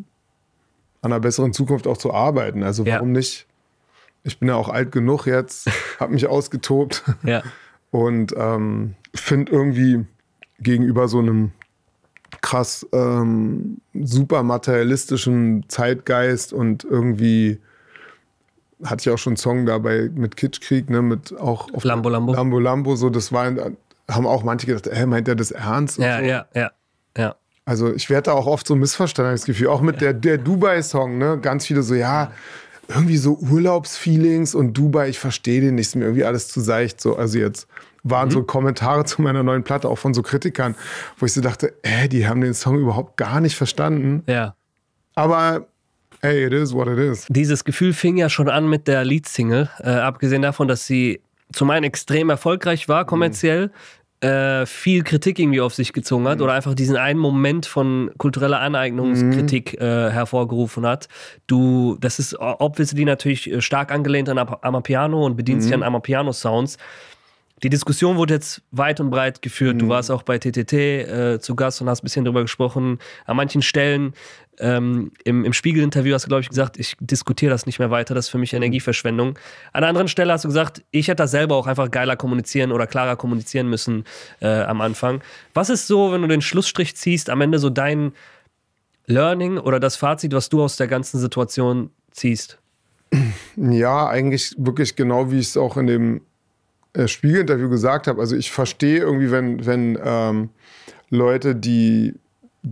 an einer besseren Zukunft auch zu arbeiten. Also warum ja. nicht? Ich bin ja auch alt genug jetzt, habe mich ausgetobt ja. und ähm, finde irgendwie gegenüber so einem krass ähm, super materialistischen Zeitgeist und irgendwie hatte ich auch schon einen Song dabei mit Kitschkrieg, ne, mit auch auf Lambo Lambo. Lambo Lambo, so das war, haben auch manche gedacht, hä, meint er das ernst? Ja, so. ja, ja, ja. Also ich werde da auch oft so ein Missverständnisgefühl, auch mit der, der Dubai-Song, ne? Ganz viele so, ja, irgendwie so Urlaubsfeelings und Dubai, ich verstehe den nicht, ist mir irgendwie alles zu seicht. So, also jetzt waren mhm. so Kommentare zu meiner neuen Platte, auch von so Kritikern, wo ich so dachte, äh, die haben den Song überhaupt gar nicht verstanden. Ja. Aber hey, it is what it is. Dieses Gefühl fing ja schon an mit der Leadsingle, äh, abgesehen davon, dass sie zum einen extrem erfolgreich war mhm. kommerziell, mhm. Äh, viel Kritik irgendwie auf sich gezogen hat mhm. oder einfach diesen einen Moment von kultureller Aneignungskritik mhm. äh, hervorgerufen hat. Du, das ist obviously natürlich äh, stark angelehnt an Amapiano und bedient mhm. sich an Amapiano-Sounds. Die Diskussion wurde jetzt weit und breit geführt. Du mhm. warst auch bei TTT äh, zu Gast und hast ein bisschen drüber gesprochen. An manchen Stellen ähm, im, im Spiegel-Interview hast du, glaube ich, gesagt, ich diskutiere das nicht mehr weiter, das ist für mich Energieverschwendung. An einer anderen Stelle hast du gesagt, ich hätte das selber auch einfach geiler kommunizieren oder klarer kommunizieren müssen äh, am Anfang. Was ist so, wenn du den Schlussstrich ziehst, am Ende so dein Learning oder das Fazit, was du aus der ganzen Situation ziehst? Ja, eigentlich wirklich genau, wie ich es auch in dem äh, Spiegel-Interview gesagt habe. Also ich verstehe irgendwie, wenn, wenn ähm, Leute, die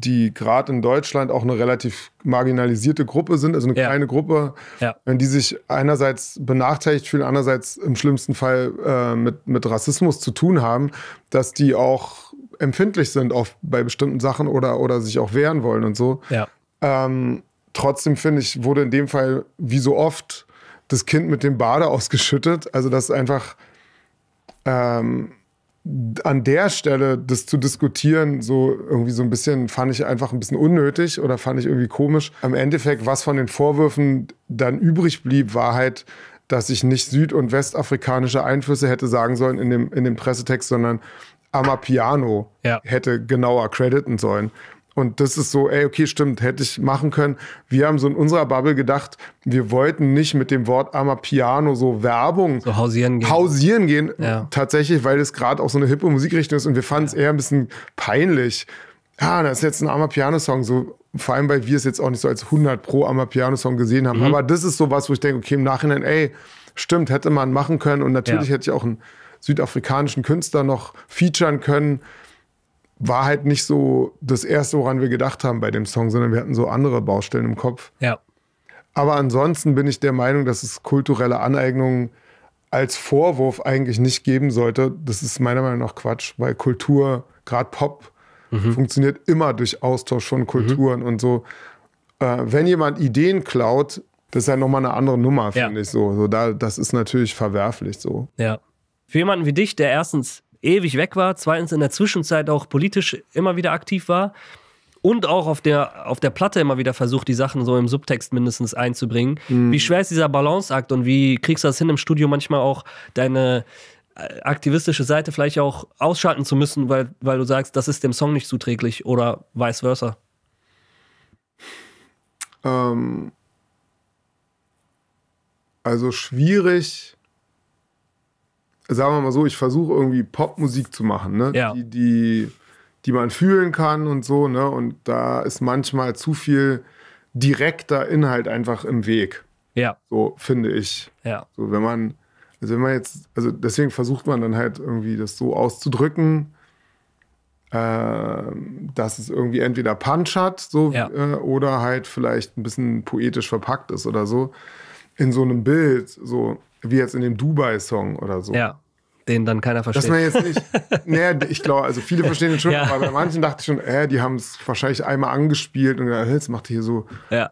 die gerade in Deutschland auch eine relativ marginalisierte Gruppe sind, also eine ja. kleine Gruppe, ja. wenn die sich einerseits benachteiligt fühlen, andererseits im schlimmsten Fall äh, mit, mit Rassismus zu tun haben, dass die auch empfindlich sind auf, bei bestimmten Sachen oder, oder sich auch wehren wollen und so. Ja. Ähm, trotzdem finde ich, wurde in dem Fall wie so oft das Kind mit dem Bade ausgeschüttet. Also das ist einfach... Ähm, an der Stelle das zu diskutieren, so irgendwie so ein bisschen, fand ich einfach ein bisschen unnötig oder fand ich irgendwie komisch. Am Endeffekt, was von den Vorwürfen dann übrig blieb, war halt, dass ich nicht süd- und westafrikanische Einflüsse hätte sagen sollen in dem, in dem Pressetext, sondern Amapiano ja. hätte genauer crediten sollen. Und das ist so, ey, okay, stimmt, hätte ich machen können. Wir haben so in unserer Bubble gedacht, wir wollten nicht mit dem Wort Amapiano so Werbung so hausieren gehen. Hausieren gehen, ja. tatsächlich, weil das gerade auch so eine hippe Musikrichtung ist und wir fanden es ja. eher ein bisschen peinlich. Ja, das ist jetzt ein Amapiano-Song, so vor allem, weil wir es jetzt auch nicht so als 100 pro Amapiano-Song gesehen haben. Mhm. Aber das ist so was, wo ich denke, okay, im Nachhinein, ey, stimmt, hätte man machen können und natürlich ja. hätte ich auch einen südafrikanischen Künstler noch featuren können war halt nicht so das Erste, woran wir gedacht haben bei dem Song, sondern wir hatten so andere Baustellen im Kopf. Ja. Aber ansonsten bin ich der Meinung, dass es kulturelle Aneignungen als Vorwurf eigentlich nicht geben sollte. Das ist meiner Meinung nach Quatsch, weil Kultur, gerade Pop, mhm. funktioniert immer durch Austausch von Kulturen mhm. und so. Äh, wenn jemand Ideen klaut, das ist ja nochmal eine andere Nummer, finde ja. ich so. so da, das ist natürlich verwerflich so. Ja. Für jemanden wie dich, der erstens ewig weg war, zweitens in der Zwischenzeit auch politisch immer wieder aktiv war und auch auf der, auf der Platte immer wieder versucht, die Sachen so im Subtext mindestens einzubringen. Mhm. Wie schwer ist dieser Balanceakt und wie kriegst du das hin, im Studio manchmal auch deine äh, aktivistische Seite vielleicht auch ausschalten zu müssen, weil, weil du sagst, das ist dem Song nicht zuträglich oder vice versa? Ähm, also schwierig sagen wir mal so, ich versuche irgendwie Popmusik zu machen, ne? Ja. Die, die, die man fühlen kann und so, ne? Und da ist manchmal zu viel direkter Inhalt einfach im Weg. Ja. So finde ich. Ja. So, wenn man, also wenn man jetzt, also deswegen versucht man dann halt irgendwie das so auszudrücken, äh, dass es irgendwie entweder Punch hat, so, ja. äh, oder halt vielleicht ein bisschen poetisch verpackt ist oder so. In so einem Bild, so, wie jetzt in dem Dubai-Song oder so. Ja. Den dann keiner versteht. Dass man jetzt nicht. naja, ich glaube, also viele verstehen den schon, ja. aber bei manchen dachte ich schon, äh, die haben es wahrscheinlich einmal angespielt und dann, jetzt macht hier so ja.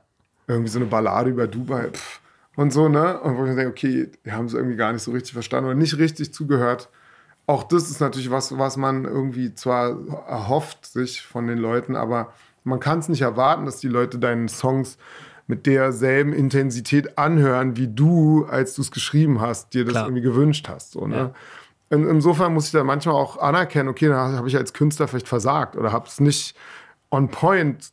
irgendwie so eine Ballade über Dubai pff, und so, ne? Und wo ich denke, okay, die haben es irgendwie gar nicht so richtig verstanden oder nicht richtig zugehört auch das ist natürlich was, was man irgendwie zwar erhofft sich von den Leuten, aber man kann es nicht erwarten, dass die Leute deinen Songs mit derselben Intensität anhören, wie du, als du es geschrieben hast, dir das Klar. irgendwie gewünscht hast. So, ne? ja. In, insofern muss ich da manchmal auch anerkennen, okay, da habe ich als Künstler vielleicht versagt oder habe es nicht on point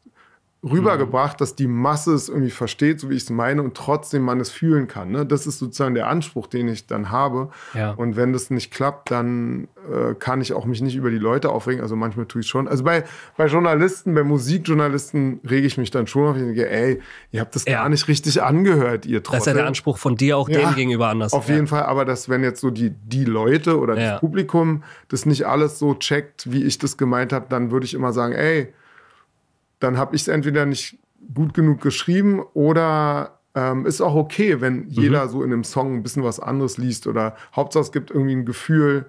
rübergebracht, mhm. dass die Masse es irgendwie versteht, so wie ich es meine, und trotzdem man es fühlen kann. Ne? Das ist sozusagen der Anspruch, den ich dann habe. Ja. Und wenn das nicht klappt, dann äh, kann ich auch mich nicht über die Leute aufregen. Also manchmal tue ich schon. Also bei, bei Journalisten, bei Musikjournalisten rege ich mich dann schon auf. Ich denke, ey, ihr habt das ja. gar nicht richtig angehört, ihr Trottel. Das ist ja der Anspruch von dir auch ja, dem gegenüber anders. Auf jeden Fall, aber dass wenn jetzt so die, die Leute oder das Publikum das nicht alles so checkt, wie ich das gemeint habe, dann würde ich immer sagen, ey, dann habe ich es entweder nicht gut genug geschrieben oder ähm, ist auch okay, wenn mhm. jeder so in einem Song ein bisschen was anderes liest oder Hauptsache es gibt irgendwie ein Gefühl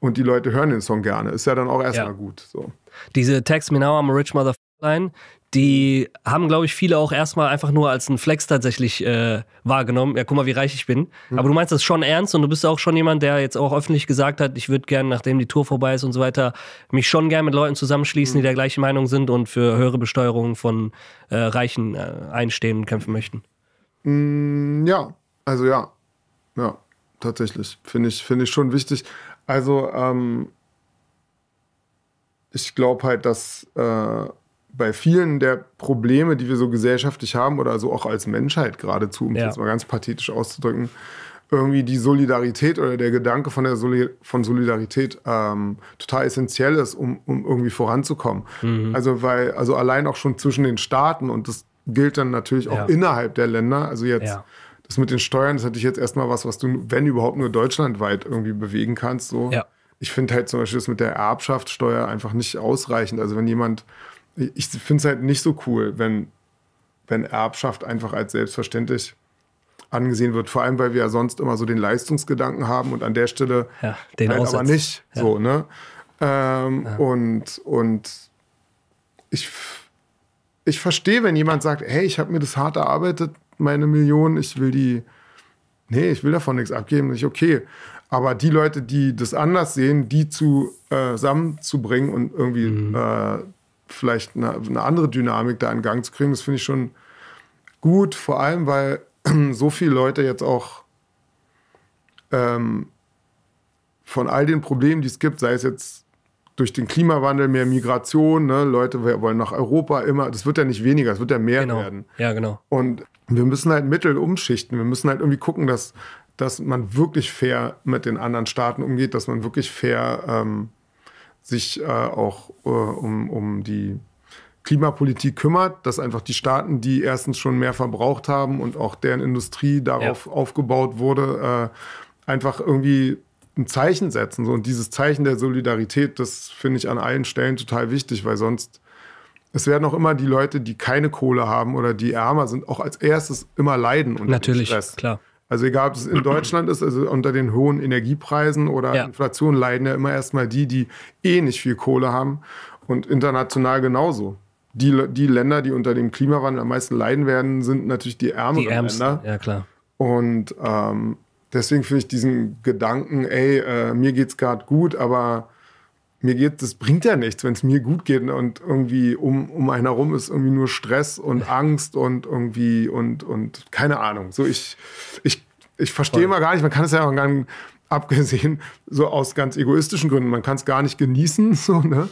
und die Leute hören den Song gerne. Ist ja dann auch erstmal ja. gut. So. Diese Text Me Now I'm a Rich Motherfucker Line, die haben, glaube ich, viele auch erstmal einfach nur als einen Flex tatsächlich äh, wahrgenommen. Ja, guck mal, wie reich ich bin. Mhm. Aber du meinst das schon ernst und du bist auch schon jemand, der jetzt auch öffentlich gesagt hat, ich würde gerne, nachdem die Tour vorbei ist und so weiter, mich schon gerne mit Leuten zusammenschließen, mhm. die hm. der gleichen Meinung sind und für höhere Besteuerung von äh, Reichen äh, einstehen und kämpfen möchten. Mm, ja, also ja. Ja, tatsächlich. Finde ich, find ich schon wichtig. Also, ähm, ich glaube halt, dass Äh, bei vielen der Probleme, die wir so gesellschaftlich haben oder so auch als Menschheit geradezu, um es ja. jetzt mal ganz pathetisch auszudrücken, irgendwie die Solidarität oder der Gedanke von, der Soli von Solidarität ähm, total essentiell ist, um, um irgendwie voranzukommen. Mhm. Also, weil, also allein auch schon zwischen den Staaten und das gilt dann natürlich auch ja. innerhalb der Länder. Also jetzt. Ja. Das mit den Steuern das hatte ich jetzt erstmal was, was du, wenn überhaupt, nur deutschlandweit irgendwie bewegen kannst. So. Ich finde halt zum Beispiel das mit der Erbschaftssteuer einfach nicht ausreichend. Also wenn jemand ich finde es halt nicht so cool, wenn, wenn Erbschaft einfach als selbstverständlich angesehen wird. Vor allem, weil wir ja sonst immer so den Leistungsgedanken haben und an der Stelle ja, den halt aber nicht ja. so, ne? Ähm, ja. Und, und ich, ich verstehe, wenn jemand sagt, hey, ich habe mir das hart erarbeitet, meine Millionen, ich will die, nee, ich will davon nichts abgeben, nicht okay. Aber die Leute, die das anders sehen, die äh, zusammenzubringen und irgendwie mhm. äh, vielleicht eine, eine andere Dynamik da in Gang zu kriegen. Das finde ich schon gut, vor allem, weil so viele Leute jetzt auch ähm, von all den Problemen, die es gibt, sei es jetzt durch den Klimawandel mehr Migration, ne? Leute wollen nach Europa immer, das wird ja nicht weniger, es wird ja mehr genau. werden. Ja, genau. Und wir müssen halt Mittel umschichten, wir müssen halt irgendwie gucken, dass, dass man wirklich fair mit den anderen Staaten umgeht, dass man wirklich fair ähm, sich äh, auch äh, um, um die Klimapolitik kümmert, dass einfach die Staaten, die erstens schon mehr verbraucht haben und auch deren Industrie darauf ja. aufgebaut wurde, äh, einfach irgendwie ein Zeichen setzen. So. Und dieses Zeichen der Solidarität, das finde ich an allen Stellen total wichtig, weil sonst es werden auch immer die Leute, die keine Kohle haben oder die ärmer sind, auch als erstes immer leiden. Unter Natürlich, klar. Also egal, ob es in Deutschland ist, also unter den hohen Energiepreisen oder ja. Inflation leiden ja immer erstmal die, die eh nicht viel Kohle haben und international genauso. Die, die Länder, die unter dem Klimawandel am meisten leiden werden, sind natürlich die ärmeren die Ärmsten. Länder. Ja, klar. Und ähm, deswegen finde ich diesen Gedanken, ey, äh, mir geht's gerade gut, aber mir geht, das bringt ja nichts, wenn es mir gut geht und irgendwie um, um einen herum ist irgendwie nur Stress und Angst und irgendwie und, und keine Ahnung. So, ich, ich, ich verstehe immer gar nicht, man kann es ja auch gar nicht, abgesehen, so aus ganz egoistischen Gründen, man kann es gar nicht genießen, so, ne?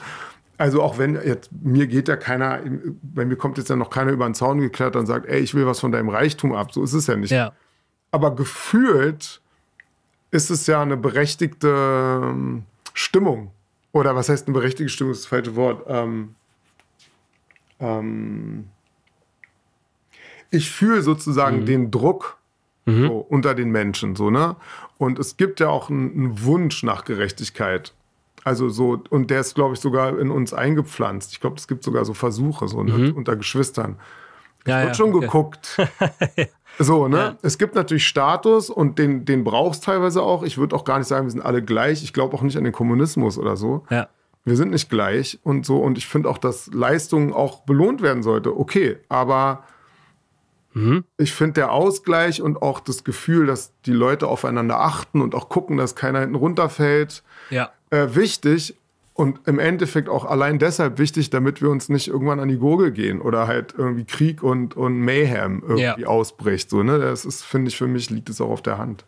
Also auch wenn jetzt mir geht ja keiner, bei mir kommt jetzt ja noch keiner über den Zaun geklettert und sagt, ey, ich will was von deinem Reichtum ab. So ist es ja nicht. Ja. Aber gefühlt ist es ja eine berechtigte ähm, Stimmung oder was heißt eine berechtigte Stimmung, das ist das falsche Wort. Ähm, ähm, ich fühle sozusagen mhm. den Druck mhm. so, unter den Menschen, so, ne? Und es gibt ja auch einen, Wunsch nach Gerechtigkeit. Also so, und der ist, glaube ich, sogar in uns eingepflanzt. Ich glaube, es gibt sogar so Versuche, so ne? mhm. unter Geschwistern. Ich ja, wird ja, schon okay. geguckt. So, ne? Ja. Es gibt natürlich Status und den, den brauchst teilweise auch. Ich würde auch gar nicht sagen, wir sind alle gleich. Ich glaube auch nicht an den Kommunismus oder so. Ja. Wir sind nicht gleich und so. Und ich finde auch, dass Leistung auch belohnt werden sollte. Okay, aber mhm. ich finde der Ausgleich und auch das Gefühl, dass die Leute aufeinander achten und auch gucken, dass keiner hinten runterfällt, ja. äh, wichtig und im Endeffekt auch allein deshalb wichtig, damit wir uns nicht irgendwann an die Gurgel gehen oder halt irgendwie Krieg und, und Mayhem irgendwie ja. ausbricht. So, ne? Das ist, finde ich, für mich liegt es auch auf der Hand.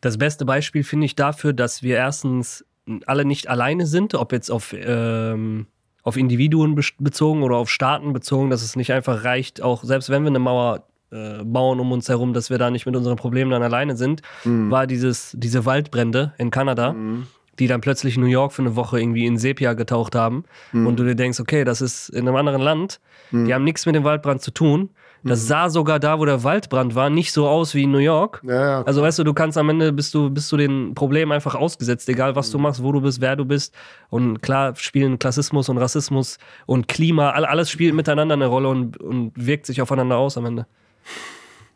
Das beste Beispiel finde ich dafür, dass wir erstens alle nicht alleine sind, ob jetzt auf, ähm, auf Individuen bezogen oder auf Staaten bezogen, dass es nicht einfach reicht, auch selbst wenn wir eine Mauer äh, bauen um uns herum, dass wir da nicht mit unseren Problemen dann alleine sind, mhm. war dieses, diese Waldbrände in Kanada. Mhm die dann plötzlich New York für eine Woche irgendwie in Sepia getaucht haben mhm. und du dir denkst, okay, das ist in einem anderen Land, mhm. die haben nichts mit dem Waldbrand zu tun. Das mhm. sah sogar da, wo der Waldbrand war, nicht so aus wie in New York. Ja, ja. Also weißt du, du kannst am Ende bist du bist du den Problemen einfach ausgesetzt, egal was hm. du machst, wo du bist, wer du bist. Und klar spielen Klassismus und Rassismus und Klima, alles spielt miteinander eine Rolle und, und wirkt sich aufeinander aus am Ende.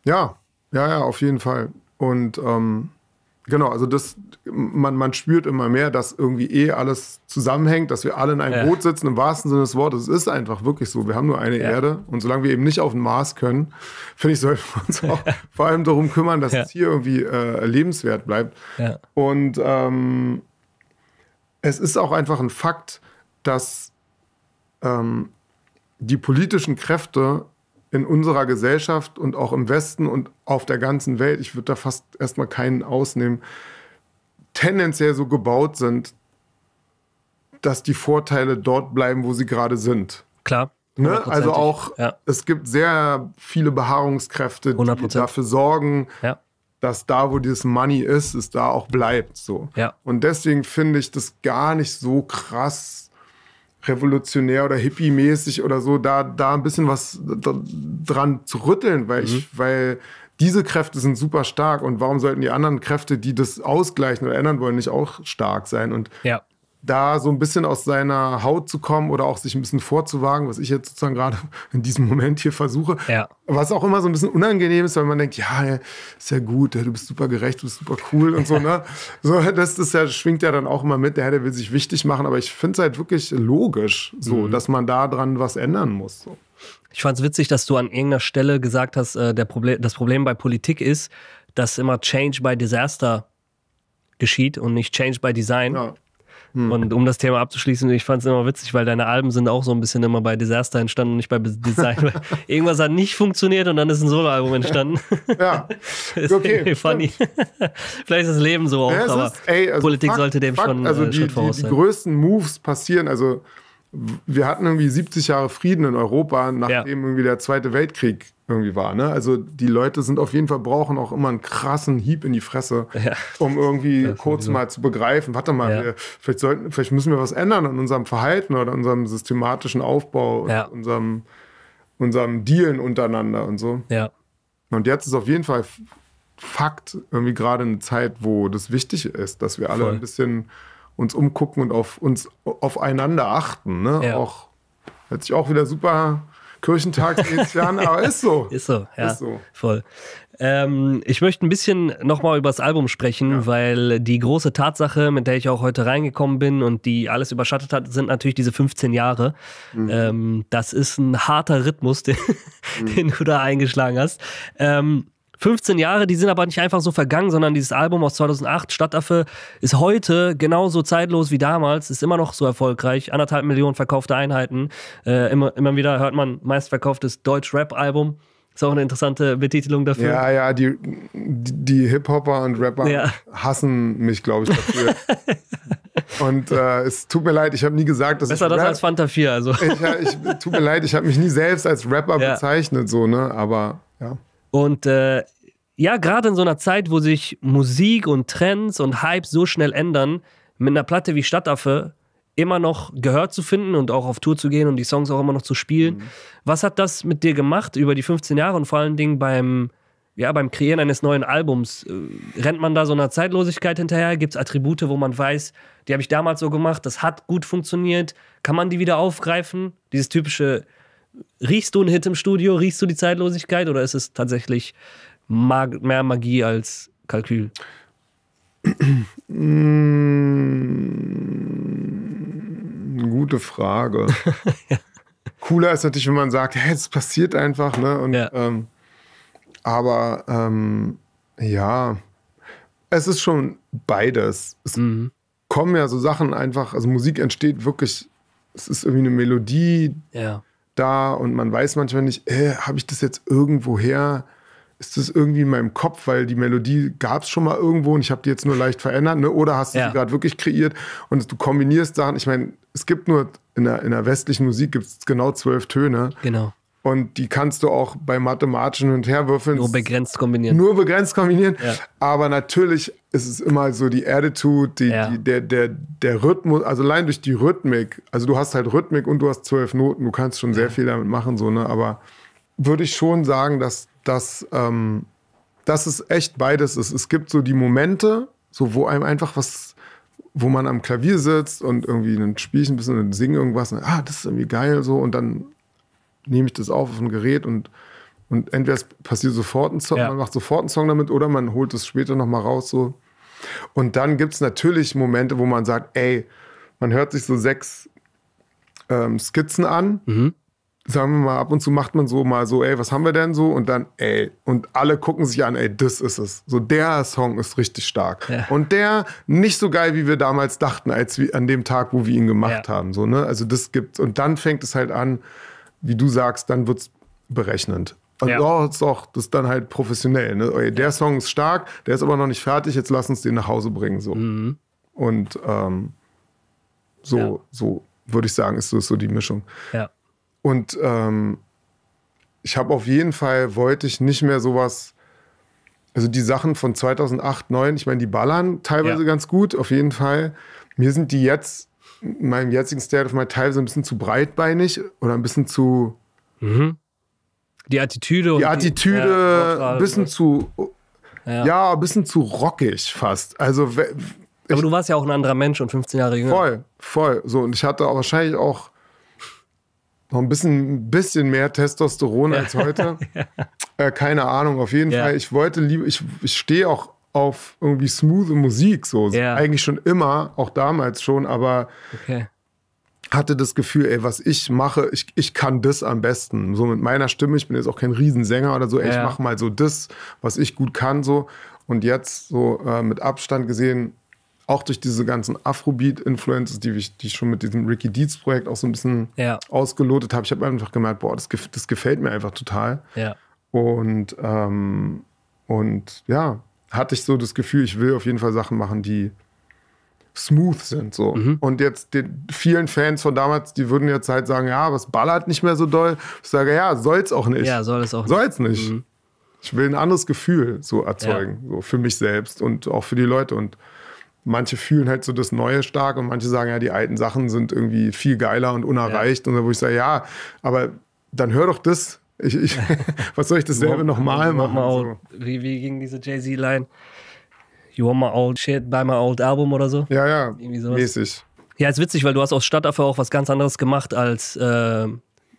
Ja, ja, ja, auf jeden Fall. Und ähm Genau, also das, man, man spürt immer mehr, dass irgendwie eh alles zusammenhängt, dass wir alle in einem ja. Boot sitzen, im wahrsten Sinne des Wortes. Es ist einfach wirklich so. Wir haben nur eine ja. Erde und solange wir eben nicht auf den Mars können, finde ich, sollten wir uns auch vor allem darum kümmern, dass ja. es hier irgendwie äh, lebenswert bleibt. Und ähm, es ist auch einfach ein Fakt, dass ähm, die politischen Kräfte in unserer Gesellschaft und auch im Westen und auf der ganzen Welt, ich würde da fast erstmal keinen ausnehmen, tendenziell so gebaut sind, dass die Vorteile dort bleiben, wo sie gerade sind. Klar. Ne? Also auch, ja. es gibt sehr viele Beharrungskräfte, die 100%. dafür sorgen, ja. dass da, wo dieses Money ist, es da auch bleibt. So. Ja. Und deswegen finde ich das gar nicht so krass revolutionär oder hippie-mäßig oder so, da, da ein bisschen was dran zu rütteln, weil mhm. ich, weil diese Kräfte sind super stark und warum sollten die anderen Kräfte, die das ausgleichen oder ändern wollen, nicht auch stark sein? Und ja da so ein bisschen aus seiner Haut zu kommen oder auch sich ein bisschen vorzuwagen, was ich jetzt sozusagen gerade in diesem Moment hier versuche. Ja. Was auch immer so ein bisschen unangenehm ist, weil man denkt, ja, ist ja gut, du bist super gerecht, du bist super cool und so, ne? so, das ist ja, schwingt ja dann auch immer mit, der, der will sich wichtig machen, aber ich finde es halt wirklich logisch, so, mhm. dass man da dran was ändern muss. So. Ich fand es witzig, dass du an irgendeiner Stelle gesagt hast, äh, der Proble das Problem bei Politik ist, dass immer Change by Disaster geschieht und nicht Change by Design. Ja. Hm. Und um das Thema abzuschließen, ich fand es immer witzig, weil deine Alben sind auch so ein bisschen immer bei Desaster entstanden und nicht bei Design. irgendwas hat nicht funktioniert und dann ist ein Soloalbum entstanden. ja. ist okay. funny. Vielleicht ist das Leben so auch, ja, aber ist, ey, also Politik Fakt, sollte dem Fakt, schon also äh, die, die, die größten Moves passieren, also wir hatten irgendwie 70 Jahre Frieden in Europa, nachdem ja. irgendwie der Zweite Weltkrieg irgendwie war. Ne? Also die Leute sind auf jeden Fall brauchen auch immer einen krassen Hieb in die Fresse, ja. um irgendwie kurz mal zu begreifen, warte mal, wir, vielleicht, sollten, vielleicht müssen wir was ändern an unserem Verhalten oder unserem systematischen Aufbau und unserem, unserem Dealen untereinander und so. Ja. Und jetzt ist auf jeden Fall Fakt irgendwie gerade eine Zeit, wo das wichtig ist, dass wir alle Voll. ein bisschen uns umgucken und auf uns aufeinander achten. Ne? Ja. Auch hört sich auch wieder super Kirchentag geht ja an, aber ist so. Ist so, ja. Ist so. Voll. Ähm, ich möchte ein bisschen nochmal über das Album sprechen, ja. weil die große Tatsache, mit der ich auch heute reingekommen bin und die alles überschattet hat, sind natürlich diese 15 Jahre. Mhm. Ähm, das ist ein harter Rhythmus, den, mhm. den, du da eingeschlagen hast. Ähm, 15 Jahre, die sind aber nicht einfach so vergangen, sondern dieses Album aus 2008, Stadtaffe, ist heute genauso zeitlos wie damals, ist immer noch so erfolgreich. Anderthalb Millionen verkaufte Einheiten. Äh, immer, immer wieder hört man meistverkauftes Deutsch-Rap-Album. Ist auch eine interessante Betitelung dafür. Ja, ja, die, die Hip-Hopper und Rapper ja. hassen mich, glaube ich, dafür. und äh, es tut mir leid, ich habe nie gesagt, dass Besser ich. Besser das als Fanta 4, also. ich, ich, tut mir leid, ich habe mich nie selbst als Rapper ja. bezeichnet, so, ne, aber ja. Und äh, ja, gerade in so einer Zeit, wo sich Musik und Trends und Hype so schnell ändern, mit einer Platte wie Stadtaffe immer noch gehört zu finden und auch auf Tour zu gehen und die Songs auch immer noch zu spielen. Mhm. Was hat das mit dir gemacht über die 15 Jahre und vor allen Dingen beim, ja, beim Kreieren eines neuen Albums? Äh, rennt man da so einer Zeitlosigkeit hinterher? Gibt es Attribute, wo man weiß, die habe ich damals so gemacht, das hat gut funktioniert? Kann man die wieder aufgreifen? Dieses typische riechst du einen Hit im Studio? Riechst du die Zeitlosigkeit oder ist es tatsächlich mag mehr Magie als Kalkül? Mm, gute Frage. ja. Cooler ist natürlich, wenn man sagt, hey, es passiert einfach, ne? Und, ja. ähm, aber ähm, ja, es ist schon beides. Es mhm. kommen ja so Sachen einfach, also Musik entsteht wirklich, es ist irgendwie eine Melodie, ja da und man weiß manchmal nicht, äh, habe ich das jetzt irgendwo her? Ist das irgendwie in meinem Kopf, weil die Melodie gab es schon mal irgendwo und ich habe die jetzt nur leicht verändert, ne? oder hast du ja. sie gerade wirklich kreiert und du kombinierst Sachen. Ich meine, es gibt nur in der, in der westlichen Musik gibt genau zwölf Töne. Genau und die kannst du auch bei mathematischen und herwürfeln. Nur begrenzt kombinieren. Nur begrenzt kombinieren. Ja. Aber natürlich ist es immer so die Attitude, die, ja. die, der, der, der Rhythmus, also allein durch die Rhythmik. Also du hast halt Rhythmik und du hast zwölf Noten, du kannst schon sehr viel damit machen, so, ne? Aber würde ich schon sagen, dass das, ähm, dass es echt beides ist. Es gibt so die Momente, so wo einem einfach was wo man am Klavier sitzt und irgendwie dann ein ich ein bisschen und singen irgendwas. Und, ah, das ist irgendwie geil so. Und dann nehme ich das auf auf ein Gerät und, und entweder es passiert sofort ein Song, ja. man macht sofort einen Song damit oder man holt es später nochmal raus. So. Und dann gibt es natürlich Momente, wo man sagt, ey, man hört sich so sechs ähm, Skizzen an. Mhm. Sagen wir mal, ab und zu macht man so mal so, ey, was haben wir denn so? Und dann, ey, und alle gucken sich an, ey, das ist es. So, der Song ist richtig stark. Ja. Und der nicht so geil, wie wir damals dachten, als wir an dem Tag, wo wir ihn gemacht ja. haben. So, ne? Also das gibt's. Und dann fängt es halt an, wie du sagst, dann wird es berechnend. Also ja. doch, ist doch, das ist dann halt professionell. Ne? Okay, der Song ist stark, der ist aber noch nicht fertig, jetzt lass uns den nach Hause bringen. So. Mhm. Und ähm, so, ja. so würde ich sagen, ist das so die Mischung. Ja. Und ähm, ich habe auf jeden Fall, wollte ich nicht mehr sowas, also die Sachen von 2008, 2009, ich meine, die ballern teilweise ja. ganz gut, auf jeden Fall. Mir sind die jetzt meinem jetzigen State of My Time so ein bisschen zu breitbeinig oder ein bisschen zu. Mhm. Die Attitüde. Die Attitüde, ja, ein bisschen zu. Ja. ja. ein bisschen zu rockig fast. Also. Aber du warst ja auch ein anderer Mensch und 15 Jahre jünger. Voll, voll. So, und ich hatte auch wahrscheinlich auch noch ein bisschen, ein bisschen mehr Testosteron ja. als heute. ja. äh, keine Ahnung, auf jeden Fall. Ich wollte lieber, ich, ich stehe auch auf irgendwie smooth Musik, so ja. eigentlich schon immer, auch damals schon, aber okay. hatte das Gefühl, ey, was ich mache, ich, ich kann das am besten. So mit meiner Stimme, ich bin jetzt auch kein Riesensänger oder so, ey, yeah. ich mache mal so das, was ich gut kann, so. Und jetzt so äh, mit Abstand gesehen, auch durch diese ganzen Afrobeat-Influences, die, ich, die ich schon mit diesem Ricky Deeds-Projekt auch so ein bisschen yeah. ausgelotet habe, ich habe einfach gemerkt, boah, das, das gefällt mir einfach total. Und, ähm, und ja, hatte ich so das Gefühl, ich will auf jeden Fall Sachen machen, die smooth sind. So. Mhm. Und jetzt den vielen Fans von damals, die würden jetzt halt sagen, ja, was ballert nicht mehr so doll. Ich sage, ja, soll's auch nicht. Ja, soll es auch nicht. soll's nicht. nicht. Mhm. Ich will ein anderes Gefühl so erzeugen, ja. so für mich selbst und auch für die Leute. Und manche fühlen halt so das Neue stark und manche sagen, ja, die alten Sachen sind irgendwie viel geiler und unerreicht. Ja. Und wo ich sage, ja, aber dann hör doch das, ich, ich, was soll ich dasselbe nochmal machen? Old, so. wie, wie ging diese Jay-Z-Line? You want my old shit, buy my old album oder so? Ja, ja. Irgendwie sowas. Mäßig. Ja, ist witzig, weil du hast aus Stadtaffe auch was ganz anderes gemacht als äh,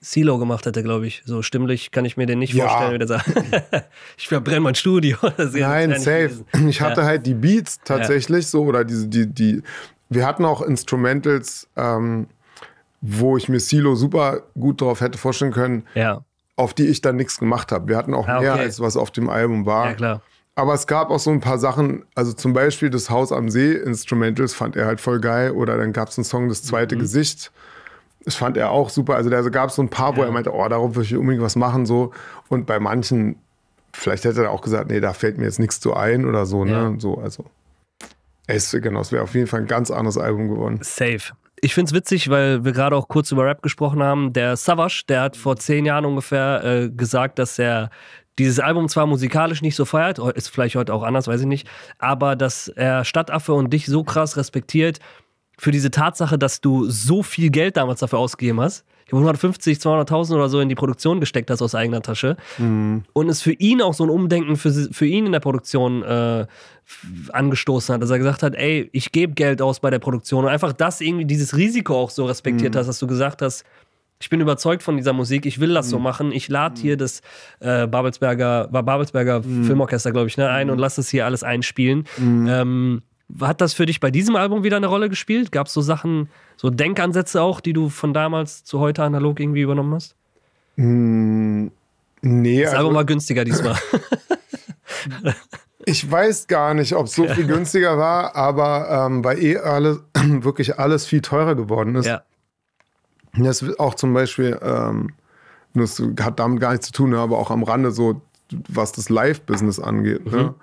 Silo gemacht hätte, glaube ich. So stimmlich kann ich mir den nicht ja. vorstellen, wie der sagt. ich verbrenne mein Studio. Nein, safe. Ich hatte ja. halt die Beats tatsächlich ja. so oder diese, die, die. Wir hatten auch Instrumentals, ähm, wo ich mir Silo super gut drauf hätte vorstellen können. Ja auf die ich dann nichts gemacht habe. Wir hatten auch ah, okay. mehr, als was auf dem Album war. Ja, klar. Aber es gab auch so ein paar Sachen, also zum Beispiel das Haus am See, Instrumentals fand er halt voll geil. Oder dann gab es einen Song, Das zweite mhm. Gesicht. Das fand er auch super. Also da gab es so ein paar, ja. wo er meinte, oh, darauf würde ich unbedingt was machen. so. Und bei manchen, vielleicht hätte er auch gesagt, nee, da fällt mir jetzt nichts zu ein oder so. Ne? Ja. Ne? so also. Es, genau, es wäre auf jeden Fall ein ganz anderes Album geworden. Safe ich finde es witzig, weil wir gerade auch kurz über Rap gesprochen haben. Der Savage, der hat vor zehn Jahren ungefähr äh, gesagt, dass er dieses Album zwar musikalisch nicht so feiert, ist vielleicht heute auch anders, weiß ich nicht, aber dass er Stadtaffe und dich so krass respektiert für diese Tatsache, dass du so viel Geld damals dafür ausgegeben hast ich 150, 200.000 oder so in die Produktion gesteckt hast aus eigener Tasche. Mhm. Und es für ihn auch so ein Umdenken für, für ihn in der Produktion äh, angestoßen hat, dass er gesagt hat, ey, ich gebe Geld aus bei der Produktion und einfach das irgendwie, dieses Risiko auch so respektiert mhm. hast, dass du gesagt hast, ich bin überzeugt von dieser Musik, ich will das mhm. so machen. Ich lade mhm. hier das äh, Babelsberger, war Babelsberger mhm. Filmorchester, glaube ich, ne, ein mhm. und lasse das hier alles einspielen. Ähm, hat das für dich bei diesem Album wieder eine Rolle gespielt? Gab es so Sachen, so Denkansätze auch, die du von damals zu heute analog irgendwie übernommen hast? Mm, nee. Das Album also war günstiger diesmal. ich weiß gar nicht, ob es so viel günstiger war, aber ähm, weil eh alles, wirklich alles viel teurer geworden ist. Ja. Das auch zum Beispiel, ähm, das hat damit gar nichts zu tun, ne, aber auch am Rande so, was das Live-Business angeht. Ne? Mhm. Ne?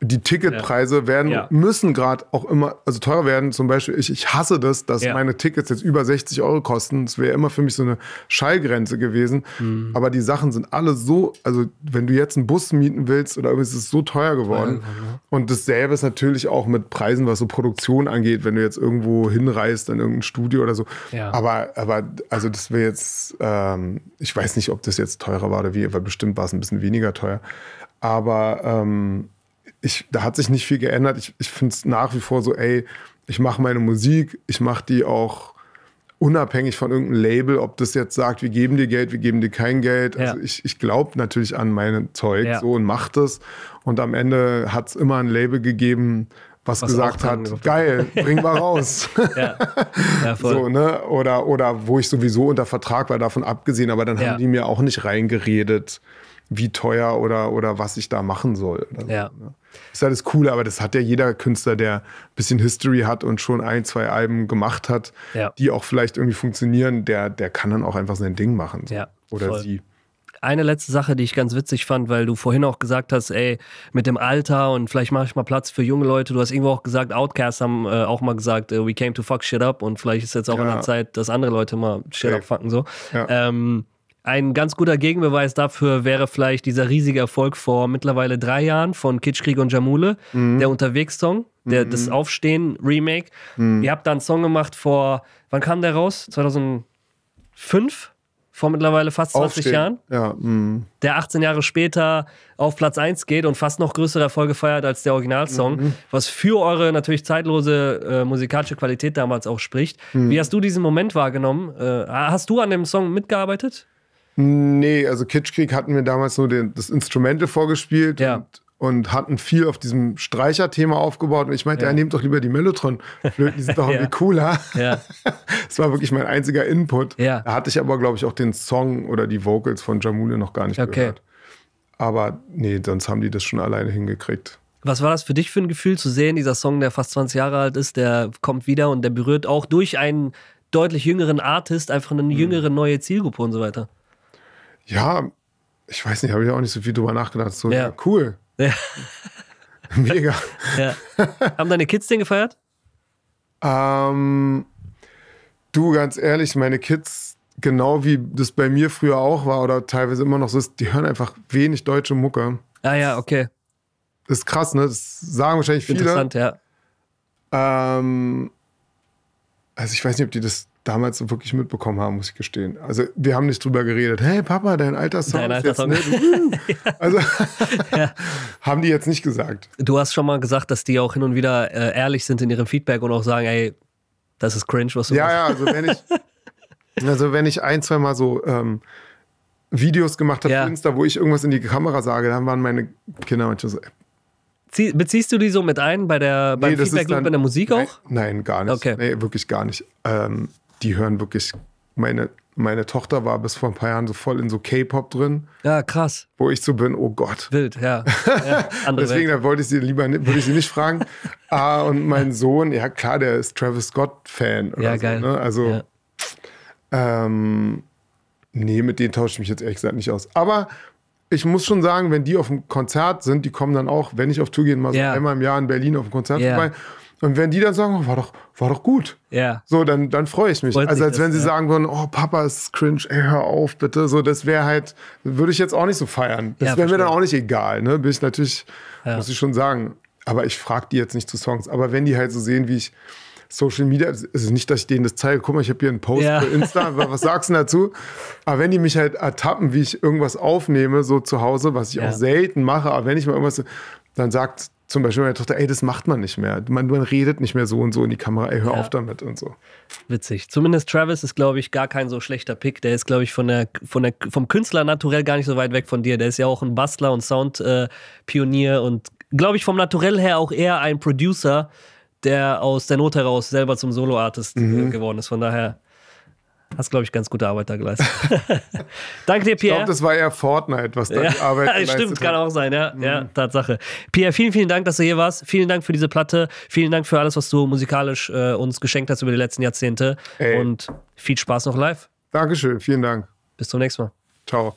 die Ticketpreise ja. werden, ja. müssen gerade auch immer, also teurer werden. Zum Beispiel, ich, ich hasse das, dass ja. meine Tickets jetzt über 60 Euro kosten. Das wäre immer für mich so eine Schallgrenze gewesen. Mhm. Aber die Sachen sind alle so, also wenn du jetzt einen Bus mieten willst oder irgendwie ist es so teuer geworden. Und dasselbe ist natürlich auch mit Preisen, was so Produktion angeht, wenn du jetzt irgendwo hinreist in irgendein Studio oder so. Aber, aber, also das wäre jetzt, ähm, ich weiß nicht, ob das jetzt teurer war oder wie, weil bestimmt war es ein bisschen weniger teuer. Aber, ähm, ich, da hat sich nicht viel geändert. Ich, ich finde es nach wie vor so, ey, ich mache meine Musik, ich mache die auch unabhängig von irgendeinem Label, ob das jetzt sagt, wir geben dir Geld, wir geben dir kein Geld. Ja. Also ich, ich glaube natürlich an mein Zeug ja. so und mache das. Und am Ende hat es immer ein Label gegeben, was, was gesagt hat, geil, bring mal raus. ja. Ja, so, ne? oder, oder wo ich sowieso unter Vertrag war, davon abgesehen, aber dann haben die mir auch nicht reingeredet wie teuer oder, oder was ich da machen soll. So. Ja. Ne? Ist ja das Coole, aber das hat ja jeder Künstler, der ein bisschen History hat und schon ein, zwei Alben gemacht hat, ja. die auch vielleicht irgendwie funktionieren, der, der kann dann auch einfach sein Ding machen. So. Ja, oder voll. sie eine letzte Sache, die ich ganz witzig fand, weil du vorhin auch gesagt hast, ey, mit dem Alter und vielleicht mache ich mal Platz für junge Leute. Du hast irgendwo auch gesagt, Outcasts haben äh, auch mal gesagt, äh, we came to fuck shit up und vielleicht ist jetzt auch ja. an der Zeit, dass andere Leute mal shit okay. abfucken so. Ja. Ähm, ein ganz guter Gegenbeweis dafür wäre vielleicht dieser riesige Erfolg vor mittlerweile drei Jahren von Kitschkrieg und Jamule, mhm. der Unterwegs-Song, mhm. das Aufstehen-Remake. Mhm. Ihr habt da einen Song gemacht vor, wann kam der raus? 2005? Vor mittlerweile fast 20 Aufstehen. Jahren. Ja, mh. der 18 Jahre später auf Platz 1 geht und fast noch größere Erfolge feiert als der Originalsong, mhm. was für eure natürlich zeitlose äh, musikalische Qualität damals auch spricht. Mhm. Wie hast du diesen Moment wahrgenommen? Äh, hast du an dem Song mitgearbeitet? Nee, also Kitschkrieg hatten wir damals nur den, das Instrumental vorgespielt ja. und, und, hatten viel auf diesem Streicher-Thema aufgebaut. Und ich meinte, ja. ja, nehmt doch lieber die Mellotron-Flöten, die sind doch irgendwie cooler. das war wirklich mein einziger Input. Da hatte ich aber, glaube ich, auch den Song oder die Vocals von Jamule noch gar nicht okay. gehört. Aber nee, sonst haben die das schon alleine hingekriegt. Was war das für dich für ein Gefühl zu sehen, dieser Song, der fast 20 Jahre alt ist, der kommt wieder und der berührt auch durch einen deutlich jüngeren Artist einfach eine mhm. jüngere neue Zielgruppe und so weiter? Ja, ich weiß nicht, habe ich auch nicht so viel drüber nachgedacht. So, ja. cool. Ja. Mega. Ja. Haben deine Kids den gefeiert? Ähm, du, ganz ehrlich, meine Kids, genau wie das bei mir früher auch war oder teilweise immer noch so ist, die hören einfach wenig deutsche Mucke. Ah ja, okay. Das ist krass, ne? Das sagen wahrscheinlich viele. Interessant, ja. Ähm, also ich weiß nicht, ob die das damals wirklich mitbekommen haben, muss ich gestehen. Also wir haben nicht drüber geredet, hey Papa, dein alter Song dein alter Song. Also haben die jetzt nicht gesagt. Du hast schon mal gesagt, dass die auch hin und wieder äh, ehrlich sind in ihrem Feedback und auch sagen, ey, das ist cringe, was du ja, machst. Ja, also wenn ich, also wenn ich ein, zwei Mal so ähm, Videos gemacht habe ja. auf Insta, wo ich irgendwas in die Kamera sage, dann waren meine Kinder manchmal so, Beziehst du die so mit ein bei der beim Feedback dann, bei der Musik auch? Nein, nein gar nicht. Okay. Nee, wirklich gar nicht. Ähm, die hören wirklich, meine, meine Tochter war bis vor ein paar Jahren so voll in so K-Pop drin. Ja, krass. Wo ich so bin, oh Gott. Wild, ja. ja Deswegen da wollte ich sie lieber würde ich sie nicht fragen. ah, und mein Sohn, ja klar, der ist Travis Scott-Fan. Ja, so, geil. Ne? Also, ja. Ähm, nee, mit denen tausche ich mich jetzt ehrlich gesagt nicht aus. Aber ich muss schon sagen, wenn die auf dem Konzert sind, die kommen dann auch, wenn ich auf Tour gehe, mal so einmal im Jahr in Berlin auf dem Konzert yeah. vorbei. Und wenn die dann sagen, oh, war, doch, war doch gut, ja. so, dann, dann freue ich mich. Freut also als das, wenn sie ja. sagen würden, oh, Papa ist cringe, ey, hör auf, bitte. So, das wäre halt, würde ich jetzt auch nicht so feiern. Das ja, wäre mir dann auch nicht egal, ne? Bin ich natürlich, muss ich schon sagen. Aber ich frage die jetzt nicht zu Songs. Aber wenn die halt so sehen, wie ich Social Media, also nicht, dass ich denen das zeige, guck mal, ich habe hier einen Post ja. für Insta, was sagst du dazu? Aber wenn die mich halt ertappen, wie ich irgendwas aufnehme, so zu Hause, was ich ja. auch selten mache, aber wenn ich mal irgendwas, dann sagt zum Beispiel meine Tochter, ey, das macht man nicht mehr. Man, man redet nicht mehr so und so in die Kamera, ey, hör ja. auf damit und so. Witzig. Zumindest Travis ist, glaube ich, gar kein so schlechter Pick. Der ist, glaube ich, von der, von der, vom Künstler naturell gar nicht so weit weg von dir. Der ist ja auch ein Bastler und Soundpionier äh, und, glaube ich, vom Naturell her auch eher ein Producer, der aus der Not heraus selber zum Solo-Artist äh, mhm. geworden ist. Von daher. Hast, glaube ich, ganz gute Arbeit da geleistet. Danke dir, Pierre. Ich glaube, das war eher Fortnite, was da ja, die Arbeit geleistet Stimmt, kann auch sein, ja, mhm. ja, Tatsache. Pierre, vielen, vielen Dank, dass du hier warst. Vielen Dank für diese Platte. Vielen Dank für alles, was du musikalisch äh, uns geschenkt hast über die letzten Jahrzehnte. Ey. Und viel Spaß noch live. Dankeschön, vielen Dank. Bis zum nächsten Mal. Ciao.